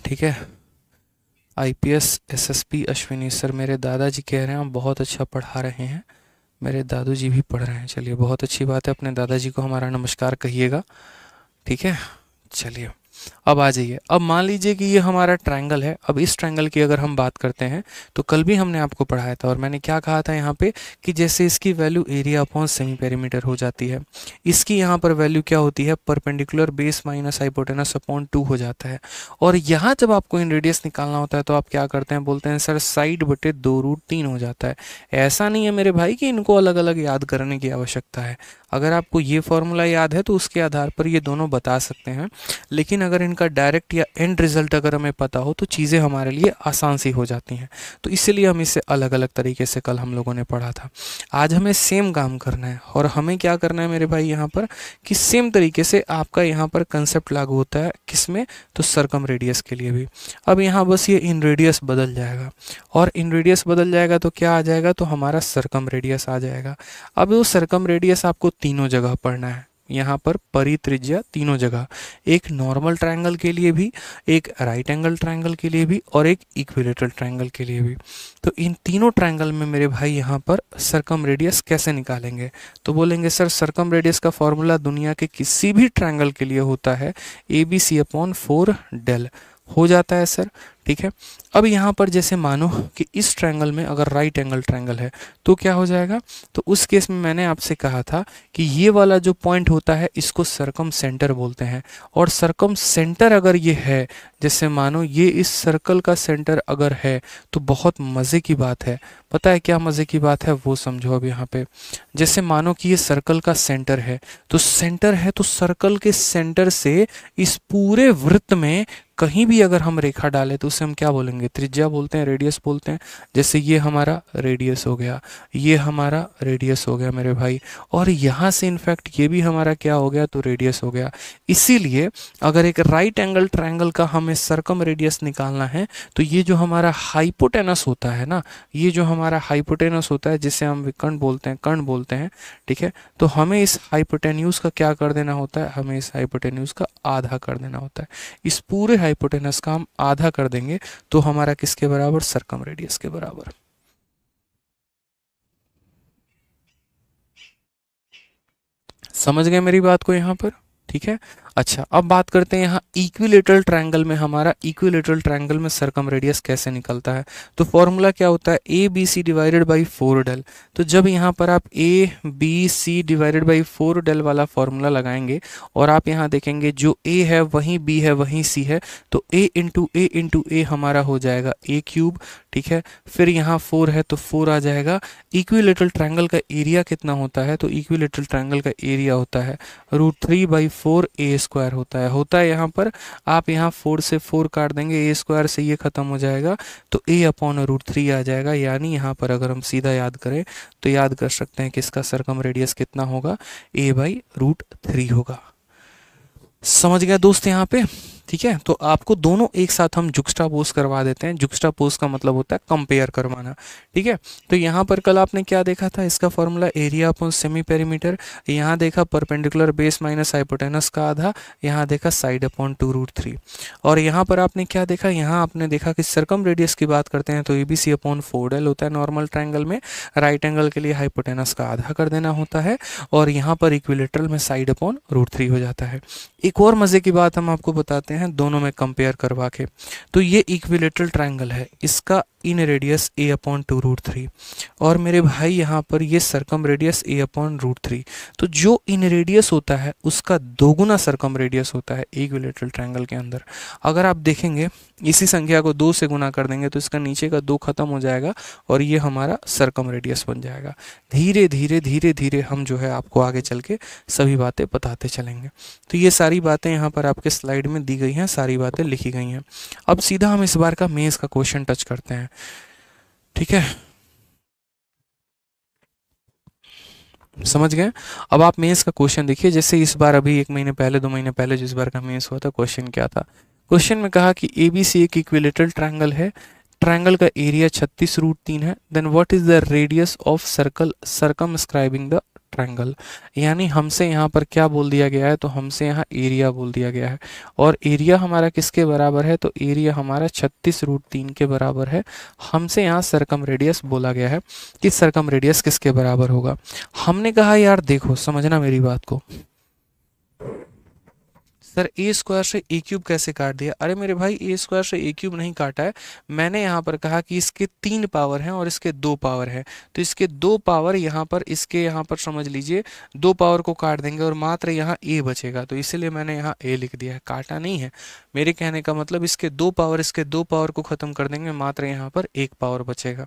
ठीक है आईपीएस एसएसपी अश्विनी सर मेरे दादाजी कह रहे हैं हम बहुत अच्छा पढ़ा रहे हैं मेरे दादू जी भी पढ़ रहे हैं चलिए बहुत अच्छी बात है अपने दादाजी को हमारा नमस्कार कहिएगा ठीक है चलिए अब आ जाइए अब मान लीजिए कि ये हमारा ट्रायंगल है अब इस ट्रायंगल की अगर हम बात करते हैं तो कल भी हमने आपको पढ़ाया था और मैंने क्या कहा था यहाँ पे कि जैसे इसकी value area upon semi perimeter हो जाती है इसकी यहाँ पर वैल्यू क्या होती है perpendicular base minus hypotenuse upon two हो जाता है और यहाँ जब आपको इन रेडियस निकालना होता है तो आप क्या करते हैं बोलते हैं सर साइड बटे दो रूट तीन हो जाता है ऐसा नहीं है मेरे भाई कि इनको अलग अलग याद करने की आवश्यकता है अगर आपको ये फार्मूला याद है तो उसके आधार पर ये दोनों बता सकते हैं लेकिन अगर इनका डायरेक्ट या एंड रिजल्ट अगर हमें पता हो तो चीज़ें हमारे लिए आसान सी हो जाती हैं तो इसलिए हम इसे अलग अलग तरीके से कल हम लोगों ने पढ़ा था आज हमें सेम काम करना है और हमें क्या करना है मेरे भाई यहाँ पर कि सेम तरीके से आपका यहाँ पर कंसेप्ट लागू होता है किस में तो सरकम रेडियस के लिए भी अब यहाँ बस ये इन रेडियस बदल जाएगा और इन रेडियस बदल जाएगा तो क्या आ जाएगा तो हमारा सरकम रेडियस आ जाएगा अब वो सरकम रेडियस आपको तीनों जगह पढ़ना है यहाँ पर परित्रिज्या तीनों जगह एक नॉर्मल ट्रायंगल के लिए भी एक राइट एंगल ट्रायंगल के लिए भी और एक इक्विलेटरल ट्रायंगल के लिए भी तो इन तीनों ट्रायंगल में मेरे भाई यहाँ पर सरकम रेडियस कैसे निकालेंगे तो बोलेंगे सर सरकम रेडियस का फॉर्मूला दुनिया के किसी भी ट्रायंगल के लिए होता है A B C upon four del हो जाता है सर ठीक है अब यहाँ पर जैसे मानो कि इस ट्रैंगल में अगर राइट एंगल ट्रैंगल है तो क्या हो जाएगा तो उस केस में मैंने आपसे कहा था कि ये वाला जो पॉइंट होता है इसको सरकम सेंटर बोलते हैं और सरकम सेंटर अगर ये है जैसे मानो ये इस सर्कल का सेंटर अगर है तो बहुत मज़े की बात है पता है क्या मज़े की बात है वो समझो अब यहाँ पे जैसे मानो कि ये सर्कल का सेंटर है तो सेंटर है तो सर्कल के सेंटर से इस पूरे वृत्त में कहीं भी अगर हम रेखा डालें तो उस उसे हम क्या बोलेंगे त्रिज्या बोलते हैं रेडियस बोलते हैं जैसे ये हमारा रेडियस हो गया ये हमारा रेडियस हो गया मेरे भाई और यहाँ से इनफैक्ट ये भी हमारा क्या हो गया तो रेडियस हो गया इसीलिए अगर एक राइट एंगल ट्रायंगल का हमें सरकम रेडियस निकालना है तो ये जो हमारा हाइपोटेनस होता है ना ये जो हमारा हाइपोटेनस होता है जिसे हम विकर्ण बोलते हैं कर्ण बोलते हैं ठीक है तो हमें इस हाइपोटेन्यूज का क्या कर देना होता है हमें इस हाइपोटेन्यूज का आधा कर देना होता है इस पूरे हाइपोटेनस का हम आधा कर देंगे करेंगे तो हमारा किसके बराबर सरकम रेडियस के बराबर समझ गए मेरी बात को यहां पर ठीक है अच्छा अब बात करते हैं यहाँ इक्विलेटरल ट्रायंगल में हमारा इक्विलेटरल ट्रायंगल में सरकम रेडियस कैसे निकलता है तो फॉर्मूला क्या होता है A B C divided by four del तो जब यहाँ पर आप A B C divided by four del वाला फॉर्मूला लगाएंगे और आप यहाँ देखेंगे जो ए है वहीं बी है वहीं सी है तो ए इंटू ए इंटू ए हमारा हो जाएगा ए क्यूब ठीक है फिर यहाँ फोर है तो फोर आ जाएगा इक्विलेटरल ट्रायंगल का एरिया कितना होता है तो इक्विलेटरल ट्रायंगल का एरिया होता है root three by four A square होता है होता है यहाँ पर आप यहाँ फोर से फोर काट देंगे ए स्क्वायर से ये ख़त्म हो जाएगा तो ए अपॉन रूट थ्री आ जाएगा यानी यहाँ पर अगर हम सीधा याद करें तो याद कर सकते हैं कि इसका सरकम रेडियस कितना होगा ए बाई रूट थ्री होगा समझ गया दोस्त यहाँ पे ठीक है तो आपको दोनों एक साथ हम जुक्स्टा पोज करवा देते हैं जुक्स्टा पोज का मतलब होता है कंपेयर करवाना ठीक है तो यहाँ पर कल आपने क्या देखा था इसका formula area upon semi perimeter यहाँ देखा परपेंडिकुलर बेस माइनस हाइपोटेनस का आधा यहाँ देखा side upon two root three और यहाँ पर आपने क्या देखा यहाँ आपने देखा कि सरकम रेडियस की बात करते हैं तो A B C upon four होता है नॉर्मल ट्राइंगल में राइट एंगल के लिए हाइपोटेनस का आधा कर देना होता है और यहाँ पर इक्विलेटरल में साइड अपॉन रूट थ्री हो जाता है एक और मज़े की बात हम आपको बताते हैं हैं दोनों में कंपेयर करवा के तो ये इक्विलेटरल ट्रायंगल है इसका inradius A upon two root three और मेरे भाई यहाँ पर ये circumradius A upon root three तो जो इन रेडियस होता है उसका दोगुना सरकम रेडियस होता है एक विलेटरल ट्रायंगल के अंदर अगर आप देखेंगे इसी संख्या को दो से गुना कर देंगे तो इसका नीचे का दो खत्म हो जाएगा और ये हमारा सरकम रेडियस बन जाएगा धीरे धीरे धीरे धीरे हम जो है आपको आगे चल के सभी बातें बताते चलेंगे तो ये सारी बातें यहाँ पर आपके स्लाइड में दी गई हैं सारी बातें लिखी गई हैं अब सीधा हम इस बार का मेज का क्वेश्चन टच करते हैं ठीक है समझ गए अब आप मेंस का क्वेश्चन देखिए जैसे इस बार अभी एक महीने पहले दो महीने पहले जिस बार का मेंस हुआ था क्वेश्चन क्या था क्वेश्चन में कहा कि एबीसी एक इक्विलेटरल ट्रायंगल है ट्रायंगल का एरिया छत्तीस रूट तीन है then what is the radius of circle scribing the triangle यानी हमसे यहाँ पर क्या बोल दिया गया है तो हमसे यहाँ एरिया बोल दिया गया है और एरिया हमारा किसके बराबर है तो एरिया हमारा छत्तीस रूट तीन के बराबर है हमसे यहाँ सरकम रेडियस बोला गया है कि सरकम रेडियस किसके बराबर होगा हमने कहा यार देखो समझना मेरी बात को सर ए स्क्वायर से ए क्यूब कैसे काट दिया अरे मेरे भाई ए स्क्वायर से ए क्यूब नहीं काटा है मैंने यहाँ पर कहा कि इसके तीन पावर हैं और इसके दो पावर हैं तो इसके दो पावर यहाँ पर इसके यहाँ पर समझ लीजिए दो पावर को काट देंगे और मात्र यहाँ ए बचेगा तो इसीलिए मैंने यहाँ ए लिख दिया है काटा नहीं है मेरे कहने का मतलब इसके दो पावर इसके दो पावर को ख़त्म कर देंगे मात्र यहाँ पर एक पावर बचेगा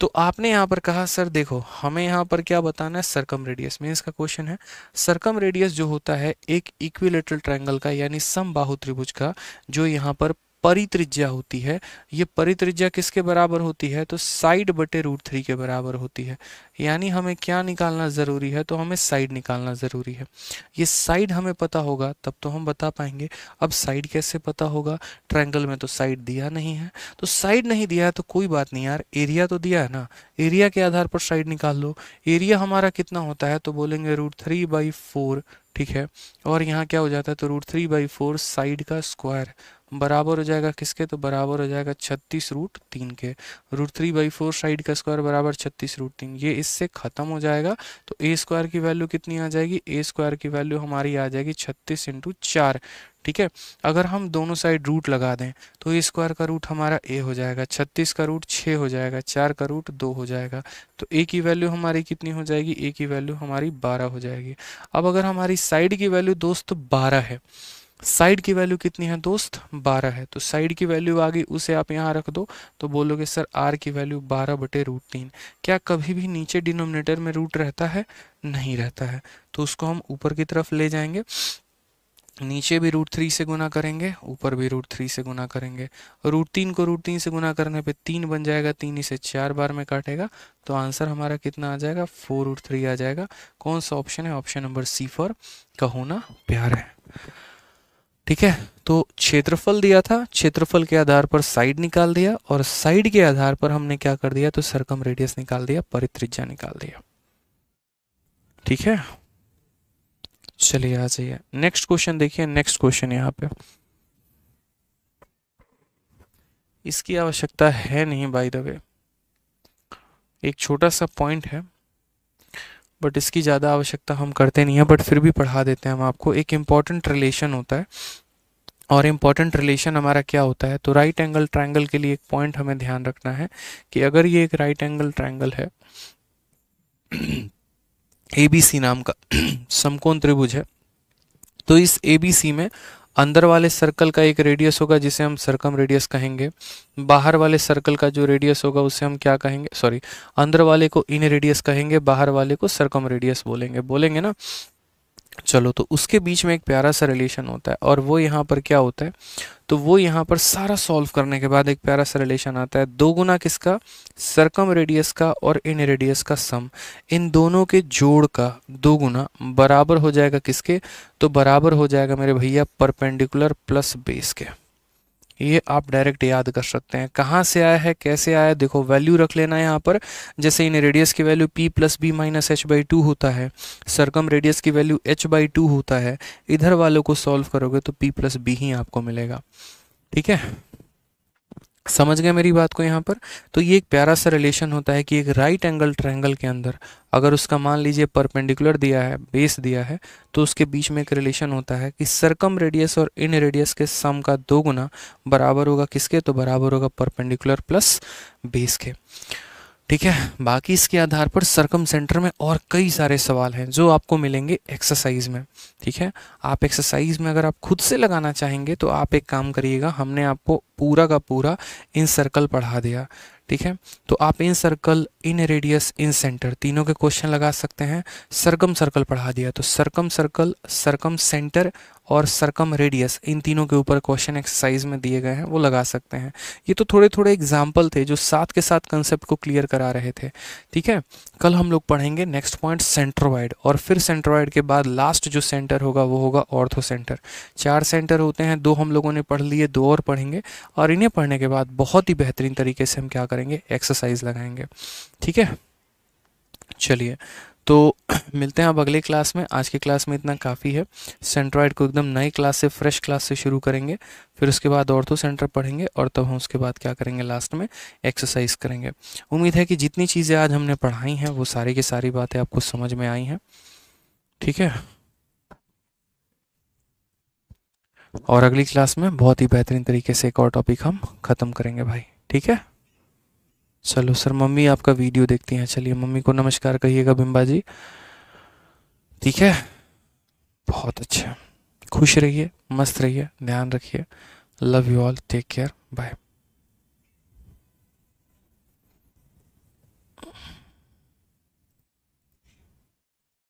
तो आपने यहाँ पर कहा सर देखो हमें यहाँ पर क्या बताना है सरकम रेडियस मीन्स का क्वेश्चन है सरकम रेडियस जो होता है एक इक्विलेटरल ट्रायंगल का यानी सम बाहु त्रिभुज का जो यहाँ पर परित्रिज्या होती है ये परित्रिज्या किसके बराबर होती है तो साइड बटे रूट थ्री के बराबर होती है यानी हमें क्या निकालना ज़रूरी है तो हमें साइड निकालना ज़रूरी है ये साइड हमें पता होगा तब तो हम बता पाएंगे अब साइड कैसे पता होगा ट्रायंगल में तो साइड दिया नहीं है तो साइड नहीं दिया है तो कोई बात नहीं यार एरिया तो दिया है ना एरिया के आधार पर साइड निकाल लो एरिया हमारा कितना होता है तो बोलेंगे रूट थ्री बाई फोर ठीक है और यहाँ क्या हो जाता है तो root three by four side का स्क्वायर बराबर हो जाएगा किसके तो बराबर हो जाएगा छत्तीस रूट तीन के root three by four side का स्क्वायर बराबर छत्तीस रूट तीन ये इससे ख़त्म हो जाएगा तो ए स्क्वायर की वैल्यू कितनी आ जाएगी ए स्क्वायर की वैल्यू हमारी आ जाएगी छत्तीस इंटू चार ठीक है अगर हम दोनों साइड रूट लगा दें तो ए स्क्वायर का रूट हमारा ए हो जाएगा छत्तीस का रूट छः हो जाएगा चार का रूट दो हो जाएगा तो ए की वैल्यू हमारी कितनी हो जाएगी ए की वैल्यू हमारी बारह हो जाएगी अब अगर हमारी साइड की वैल्यू दोस्त बारह है साइड की वैल्यू कितनी है दोस्त 12 है तो साइड की वैल्यू आ गई उसे आप यहाँ रख दो तो बोलोगे सर आर की वैल्यू 12 बटे रूट तीन क्या कभी भी नीचे डिनोमिनेटर में रूट रहता है नहीं रहता है तो उसको हम ऊपर की तरफ ले जाएंगे नीचे भी रूट थ्री से गुना करेंगे ऊपर भी रूट थ्री से गुना करेंगे रूट तीन को रूट तीन से गुना करने पे तीन बन जाएगा तीन इसे चार बार में काटेगा तो आंसर हमारा कितना आ जाएगा फोर रूट थ्री आ जाएगा कौन सा ऑप्शन है ऑप्शन नंबर सी फॉर का होना प्यार है ठीक है तो क्षेत्रफल दिया था क्षेत्रफल के आधार पर साइड निकाल दिया और साइड के आधार पर हमने क्या कर दिया तो सरकम रेडियस निकाल दिया परित्रिज्या निकाल दिया ठीक है चलिए आ जाइए नेक्स्ट क्वेश्चन देखिए नेक्स्ट क्वेश्चन यहाँ पे इसकी आवश्यकता है नहीं बाय द वे एक छोटा सा पॉइंट है बट इसकी ज़्यादा आवश्यकता हम करते नहीं है बट फिर भी पढ़ा देते हैं हम आपको एक इम्पॉर्टेंट रिलेशन होता है और इम्पॉर्टेंट रिलेशन हमारा क्या होता है तो राइट एंगल ट्रायंगल के लिए एक पॉइंट हमें ध्यान रखना है कि अगर ये एक राइट एंगल ट्रायंगल है ए बी सी नाम का समकोण त्रिभुज है तो इस ए बी सी में अंदर वाले सर्कल का एक रेडियस होगा जिसे हम सर्कम रेडियस कहेंगे बाहर वाले सर्कल का जो रेडियस होगा उसे हम क्या कहेंगे सॉरी अंदर वाले को इन रेडियस कहेंगे बाहर वाले को सर्कम रेडियस बोलेंगे बोलेंगे ना चलो तो उसके बीच में एक प्यारा सा रिलेशन होता है और वो यहाँ पर क्या होता है तो वो यहाँ पर सारा सॉल्व करने के बाद एक प्यारा सा रिलेशन आता है दो गुना किसका सरकम रेडियस का और इन रेडियस का सम इन दोनों के जोड़ का दो गुना बराबर हो जाएगा किसके तो बराबर हो जाएगा मेरे भैया परपेंडिकुलर प्लस बेस के ये आप डायरेक्ट याद कर सकते हैं कहाँ से आया है कैसे आया है देखो वैल्यू रख लेना है यहाँ पर जैसे इन रेडियस की value P plus B minus H by two होता है सरकम रेडियस की वैल्यू एच बाई टू होता है इधर वालों को सॉल्व करोगे तो पी प्लस बी ही आपको मिलेगा ठीक है समझ गए मेरी बात को यहाँ पर तो ये एक प्यारा सा रिलेशन होता है कि एक राइट एंगल ट्रायंगल के अंदर अगर उसका मान लीजिए परपेंडिकुलर दिया है बेस दिया है तो उसके बीच में एक रिलेशन होता है कि सरकम रेडियस और इन रेडियस के सम का दो गुना बराबर होगा किसके तो बराबर होगा परपेंडिकुलर प्लस बेस के ठीक है बाकी इसके आधार पर सरकम सेंटर में और कई सारे सवाल हैं जो आपको मिलेंगे एक्सरसाइज में ठीक है आप एक्सरसाइज में अगर आप खुद से लगाना चाहेंगे तो आप एक काम करिएगा हमने आपको पूरा का पूरा इन सर्कल पढ़ा दिया ठीक है तो आप incircle inradius incentre तीनों के क्वेश्चन लगा सकते हैं सरकम सर्कल पढ़ा दिया तो सरकम सर्कल सरकम सेंटर और सरकम रेडियस इन तीनों के ऊपर क्वेश्चन एक्सरसाइज में दिए गए हैं वो लगा सकते हैं ये तो थोड़े थोड़े एग्जाम्पल थे जो साथ के साथ कंसेप्ट को क्लियर करा रहे थे ठीक है कल हम लोग पढ़ेंगे नेक्स्ट पॉइंट सेंट्रोवाइड और फिर सेंट्रोवाइड के बाद लास्ट जो सेंटर होगा वो होगा ऑर्थो सेंटर चार सेंटर होते हैं दो हम लोगों ने पढ़ लिए दो और पढ़ेंगे और इन्हें पढ़ने के बाद बहुत ही बेहतरीन तरीके से हम क्या करें करेंगे एक्सरसाइज लगाएंगे ठीक है चलिए तो मिलते हैं आप अगले क्लास में आज के क्लास में इतना काफ़ी है सेंट्रॉइड को एकदम नई क्लास से फ्रेश क्लास से शुरू करेंगे फिर उसके बाद ऑर्थो तो सेंटर पढ़ेंगे और तब हम उसके बाद क्या करेंगे लास्ट में एक्सरसाइज करेंगे उम्मीद है कि जितनी चीज़ें आज हमने पढ़ाई हैं वो सारी की सारी बातें आपको समझ में आई हैं ठीक है और अगली क्लास में बहुत ही बेहतरीन तरीके से एक और टॉपिक हम ख़त्म करेंगे भाई ठीक है चलो सर मम्मी आपका वीडियो देखती हैं चलिए मम्मी को नमस्कार कहिएगा बिम्बा जी ठीक है बहुत अच्छा खुश रहिए मस्त रहिए ध्यान रखिए love you all take care bye